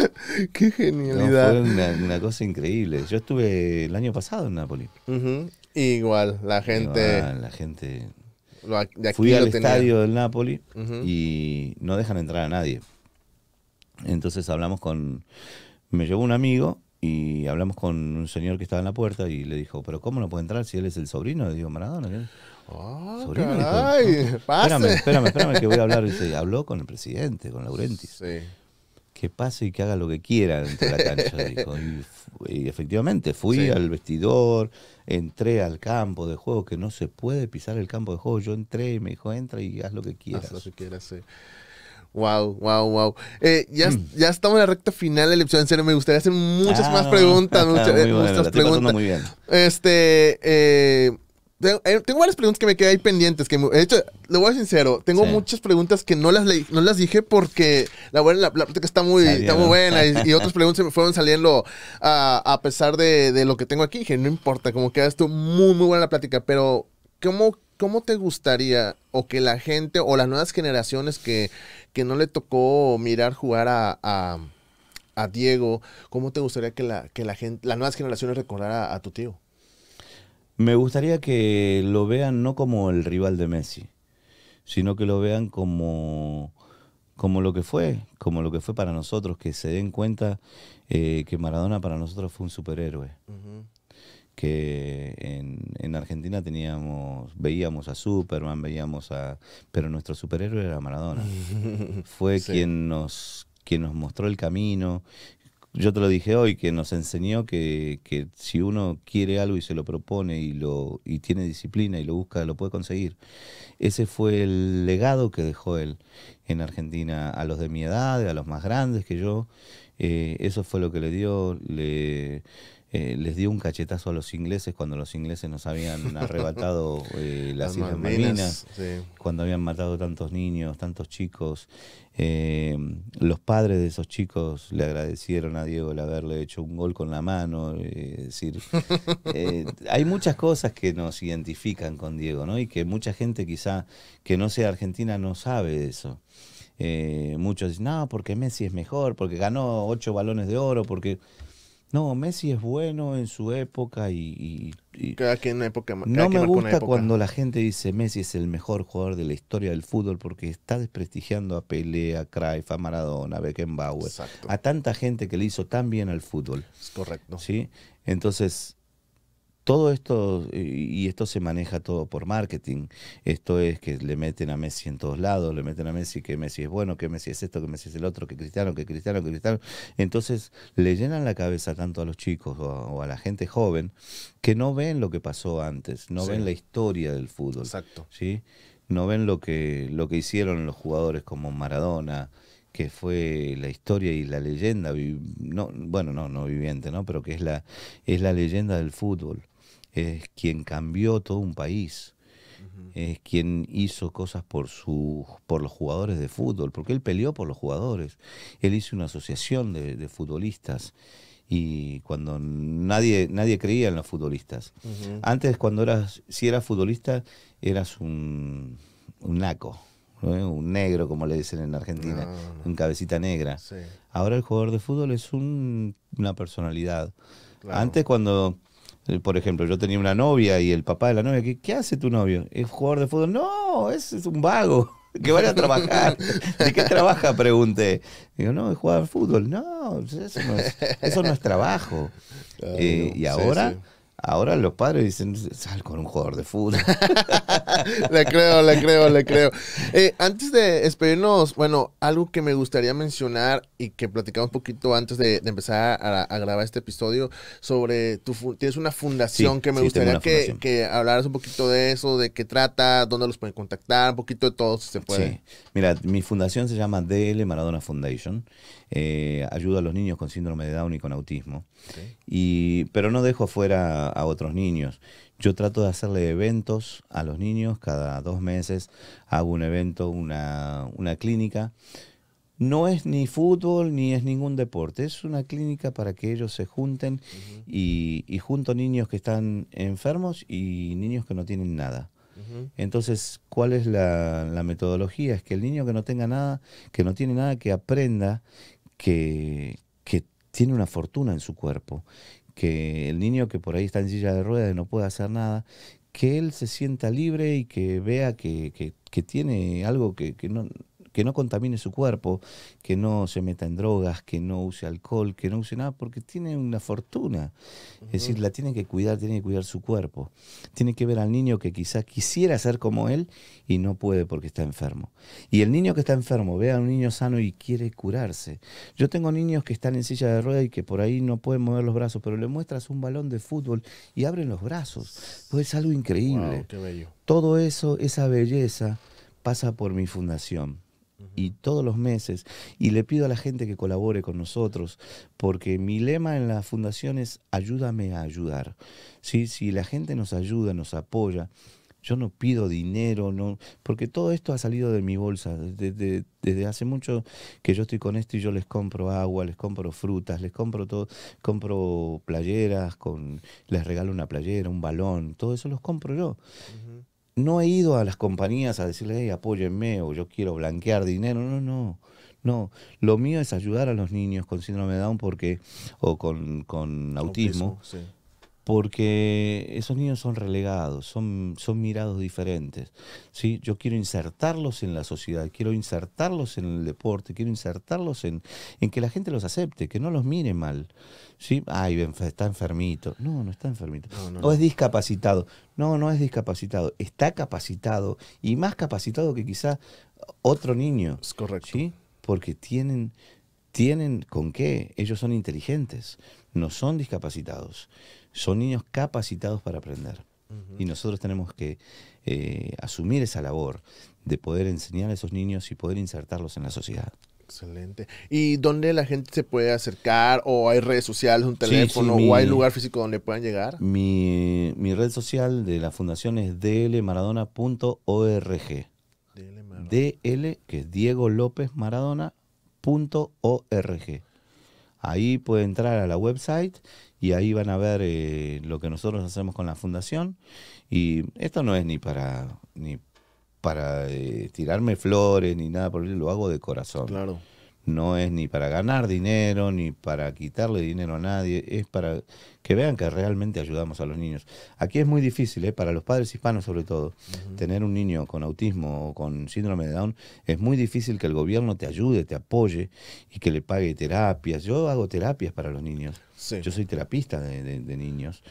*laughs* Qué genialidad. fue una, cosa increíble. Yo estuve el año pasado en Napoli. Igual, la gente... Igual, la gente... Fui al estadio del Napoli y no dejan entrar a nadie. Entonces hablamos con. Me llevó un amigo y hablamos con un señor que estaba en la puerta y le dijo, ¿pero cómo no puede entrar si él es el sobrino? de Diego Maradona. Ah, sobrino. espérame, espérame, espérame, que voy a hablar. habló con el presidente, con Laurentis. Sí que pase y que haga lo que quiera dentro de la cancha. *laughs* dijo. Y, efectivamente, fui al vestidor, entré al campo de juego, que no se puede pisar el campo de juego. Yo entré y me dijo, entra y haz lo que quieras. Haz lo que quieras, Wow, wow, wow. ya, estamos en la recta final del episodio. En serio, me gustaría hacer muchas más ah, preguntas. muchas, preguntas. bien. Este, eh, eh, tengo, varias preguntas que me quedé ahí pendientes. Que de hecho, le voy a ser sincero, tengo muchas preguntas que no las, leí, no las dije porque la, buena, la, plática está muy, buena y, *laughs* otras preguntas me fueron saliendo a, a pesar de, lo que tengo aquí. Dije, no importa, como que esto muy, muy buena la plática, pero ¿cómo, ¿cómo te gustaría o que la gente o las nuevas generaciones que, que no le tocó mirar jugar a, Diego, cómo te gustaría que que la gente, las nuevas generaciones recordara a tu tío? Me gustaría que lo vean no como el rival de Messi, sino que lo vean como, como lo que fue, como lo que fue para nosotros, que se den cuenta eh, que Maradona para nosotros fue un superhéroe. Que en, Argentina teníamos, veíamos a Superman, veíamos a. Pero nuestro superhéroe era Maradona. *laughs* fue quien nos quien nos mostró el camino, yo te lo dije hoy, que nos enseñó que, que, si uno quiere algo y se lo propone y, lo, y tiene disciplina y lo busca, lo puede conseguir. Ese fue el legado que dejó él en Argentina a los de mi edad, a los más grandes que yo. Eh, eso fue lo que le dio. Le, eh, les dio un cachetazo a los ingleses cuando los ingleses nos habían *laughs* arrebatado eh, las, Islas Malvinas, cuando habían matado tantos niños, tantos chicos. Eh, los padres de esos chicos le agradecieron a Diego el haberle hecho un gol con la mano. decir, *laughs* hay muchas cosas que nos identifican con Diego, ¿no? Y que mucha gente quizá que no sea argentina no sabe eso. muchos dicen, no, porque Messi es mejor, porque ganó ocho balones de oro, porque... No, Messi es bueno en su época y. cada quien época No me gusta cuando la gente dice Messi es el mejor jugador de la historia del fútbol porque está desprestigiando a Pelea, a Cruyff, a Maradona, a Beckenbauer, Exacto. a tanta gente que le hizo tan bien al fútbol. Es correcto. ¿sí? Entonces, todo esto, y esto se maneja todo por marketing, esto es que le meten a Messi en todos lados, le meten a Messi que Messi es bueno, que Messi es esto, que Messi es el otro, que Cristiano, que Cristiano, que Cristiano. Entonces le llenan la cabeza tanto a los chicos o a, la gente joven que no ven lo que pasó antes, no ven la historia del fútbol. Exacto. ¿sí? No ven lo que, lo que hicieron los jugadores como Maradona, que fue la historia y la leyenda, no, bueno, no, no viviente, ¿no? Pero que es la, es la leyenda del fútbol es quien cambió todo un país, es quien hizo cosas por, su, por los jugadores de fútbol, porque él peleó por los jugadores, él hizo una asociación de, futbolistas y cuando nadie, nadie creía en los futbolistas. Antes cuando eras, si eras futbolista, eras un, naco. un negro, como le dicen en Argentina, un cabecita negra. Ahora el jugador de fútbol es una personalidad. Antes cuando eh, por ejemplo, yo tenía una novia y el papá de la novia, ¿qué, qué hace tu novio? ¿Es jugador de fútbol? No, es, es un vago. *laughs* Que vaya a trabajar. *laughs* ¿De qué trabaja? Pregunté. Digo, no, es jugar de fútbol. No, eso no es, trabajo. Eh, y ahora Ahora los padres dicen, sal con un jugador de fútbol. *laughs* le creo, le creo, le creo. Eh, antes de despedirnos, bueno, algo que me gustaría mencionar y que platicamos un poquito antes de, empezar a, grabar este episodio sobre, tu, tienes una fundación que me gustaría que, que, hablaras un poquito de eso, de qué trata, dónde los pueden contactar, un poquito de todo si se puede. Sí. Mira, mi fundación se llama DL Maradona Foundation eh, ayudo a los niños con síndrome de Down y con autismo, y, pero no dejo fuera a otros niños. Yo trato de hacerle eventos a los niños, cada dos meses hago un evento, una, una clínica. No es ni fútbol ni es ningún deporte, es una clínica para que ellos se junten y, y, junto niños que están enfermos y niños que no tienen nada. Entonces, ¿cuál es la, metodología? Es que el niño que no tenga nada, que no tiene nada, que aprenda que, tiene una fortuna en su cuerpo, que el niño que por ahí está en silla de ruedas y no puede hacer nada, que él se sienta libre y que vea que, que, que tiene algo que, que no, que no contamine su cuerpo, que no se meta en drogas, que no use alcohol, que no use nada, porque tiene una fortuna. Es decir, la tiene que cuidar, tiene que cuidar su cuerpo. Tiene que ver al niño que quizás quisiera ser como él y no puede porque está enfermo. Y el niño que está enfermo ve a un niño sano y quiere curarse. Yo tengo niños que están en silla de rueda y que por ahí no pueden mover los brazos, pero le muestras un balón de fútbol y abren los brazos. Pues es algo increíble. Todo eso, esa belleza, pasa por mi fundación y todos los meses. Y le pido a la gente que colabore con nosotros, porque mi lema en la fundación es ayúdame a ayudar. ¿Sí? Si la gente nos ayuda, nos apoya, yo no pido dinero, no, porque todo esto ha salido de mi bolsa. Desde, desde, hace mucho que yo estoy con esto y yo les compro agua, les compro frutas, les compro todo, compro playeras, con, les regalo una playera, un balón, todo eso los compro yo. No he ido a las compañías a decirle hey, apóyenme o yo quiero blanquear dinero. No, no. No, lo mío es ayudar a los niños con síndrome de Down porque, o con, autismo, porque esos niños son relegados, son, son mirados diferentes. ¿sí? Yo quiero insertarlos en la sociedad, quiero insertarlos en el deporte, quiero insertarlos en, que la gente los acepte, que no los mire mal. ¿sí? Ay, está enfermito. No, no está enfermito. o es discapacitado. No, no es discapacitado. Está capacitado y más capacitado que quizá otro niño. correcto. ¿sí? Porque tienen, tienen con qué. Ellos son inteligentes, no son discapacitados. Son niños capacitados para aprender. Y nosotros tenemos que eh, asumir esa labor de poder enseñar a esos niños y poder insertarlos en la sociedad. Excelente. ¿Y dónde la gente se puede acercar? ¿O hay redes sociales, un teléfono, o hay lugar físico donde puedan llegar? Mi, red social de la fundación es dlmaradona.org. DL, DL, que es Diego López Maradona.org. Ahí puede entrar a la website y ahí van a ver eh, lo que nosotros hacemos con la fundación. Y esto no es ni para, ni para eh, tirarme flores ni nada, por lo hago de corazón. Claro no es ni para ganar dinero, ni para quitarle dinero a nadie, es para que vean que realmente ayudamos a los niños. Aquí es muy difícil, ¿eh? para los padres hispanos sobre todo, tener un niño con autismo o con síndrome de Down, es muy difícil que el gobierno te ayude, te apoye y que le pague terapias. Yo hago terapias para los niños. Yo soy terapista de, niños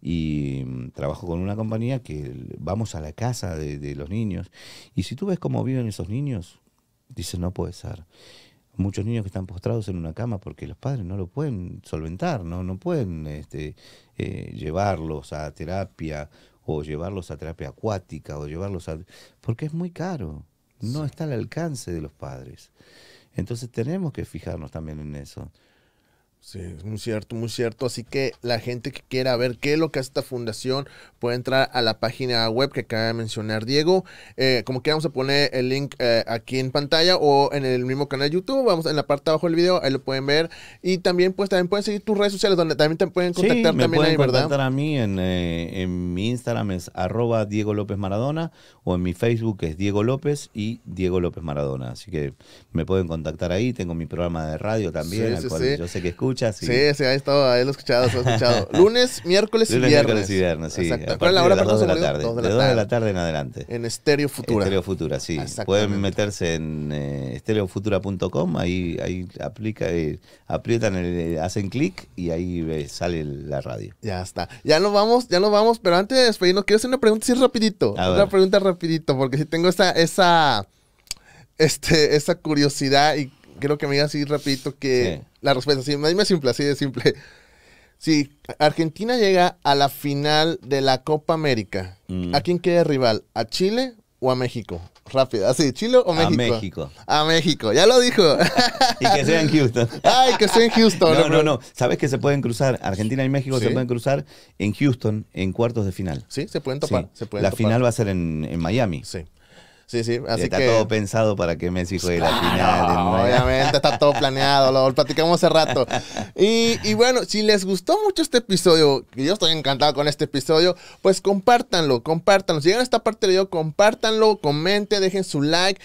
y mm, trabajo con una compañía que vamos a la casa de, de los niños. Y si tú ves cómo viven esos niños, dices, no puede ser muchos niños que están postrados en una cama porque los padres no lo pueden solventar, no, no pueden este, eh, llevarlos a terapia o llevarlos a terapia acuática o llevarlos porque es muy caro, no está al alcance de los padres. Entonces tenemos que fijarnos también en eso. Sí, es muy cierto, muy cierto. Así que la gente que quiera ver qué es lo que hace esta fundación puede entrar a la página web que acaba de mencionar Diego. Eh, como que vamos a poner el link eh, aquí en pantalla o en el mismo canal de YouTube. Vamos en la parte de abajo del video, ahí lo pueden ver. Y también, pues, también pueden seguir tus redes sociales donde también te pueden contactar sí, me pueden contactar a mí eh, en, mi Instagram es arroba Diego López Maradona o en mi Facebook es Diego López y Diego López Maradona. Así que me pueden contactar ahí. Tengo mi programa de radio también, cual yo sé que escucho sí. Sí, ahí ahí lo he escuchado, lo he escuchado. Lunes, miércoles y viernes. Lunes, y viernes, Exacto. ¿Cuál es la hora de la tarde? Dos de la, de, de la tarde en adelante. En Estéreo Futura. Estéreo Futura, sí. Pueden meterse en eh, estereofutura.com, ahí, aplica, eh, aprietan, eh, hacen clic y ahí eh, sale la radio. Ya está. Ya nos vamos, ya nos vamos, pero antes de despedirnos, quiero hacer una pregunta así rapidito. Una pregunta rapidito, porque si tengo esa, esa, este, esa curiosidad y quiero que me diga así repito que la respuesta, sí, me simple, así de simple. Si Argentina llega a la final de la Copa América, mm. ¿a quién queda rival? ¿A Chile o a México? Rápido, así, ¿Chile o México? A México. A México, ya lo dijo. y que sea en Houston. *laughs* Ay, que sea en Houston. no, no, no, Sabes que se pueden cruzar, Argentina y México se pueden cruzar en Houston en cuartos de final. Sí, se pueden topar. la final va a ser en Miami. Sí. Sí, sí, así y está todo pensado para que Messi juegue la final. obviamente, está todo planeado, lo platicamos hace rato. Y, bueno, si les gustó mucho este episodio, que yo estoy encantado con este episodio, pues compártanlo, compártanlo. Si llegan a esta parte del video, compártanlo, comenten, dejen su like.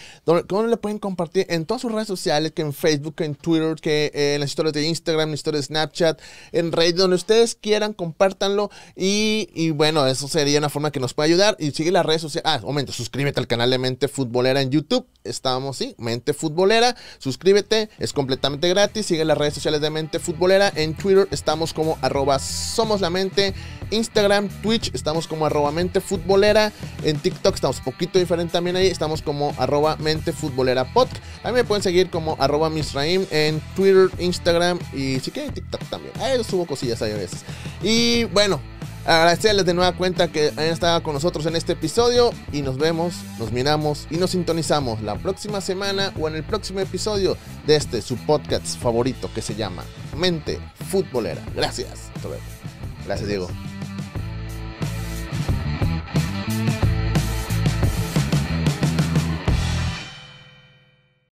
¿Cómo le pueden compartir? En todas sus redes sociales, que en Facebook, que en Twitter, que eh, en las historias de Instagram, en las historias de Snapchat, en Reddit, donde ustedes quieran, compártanlo. Y, bueno, eso sería una forma que nos puede ayudar. Y sigue las redes sociales. Ah, momento, suscríbete al canal de Messi Mente Futbolera en YouTube. estamos sí, Mente Futbolera. Suscríbete, es completamente gratis. Sigue las redes sociales de Mente Futbolera. En Twitter estamos como arroba Somos la Mente. Instagram, Twitch, estamos como arroba Mente Futbolera. En TikTok estamos poquito diferente también ahí. Estamos como arroba Mente Futbolera Pod. también me pueden seguir como arroba Misraim en Twitter, Instagram y si quieren TikTok también. Ahí subo cosillas ahí a veces. Y bueno, Agradecerles de nueva cuenta que hayan estado con nosotros en este episodio y nos vemos, nos miramos y nos sintonizamos la próxima semana o en el próximo episodio de este su podcast favorito que se llama Mente Futbolera. Gracias. Gracias Diego.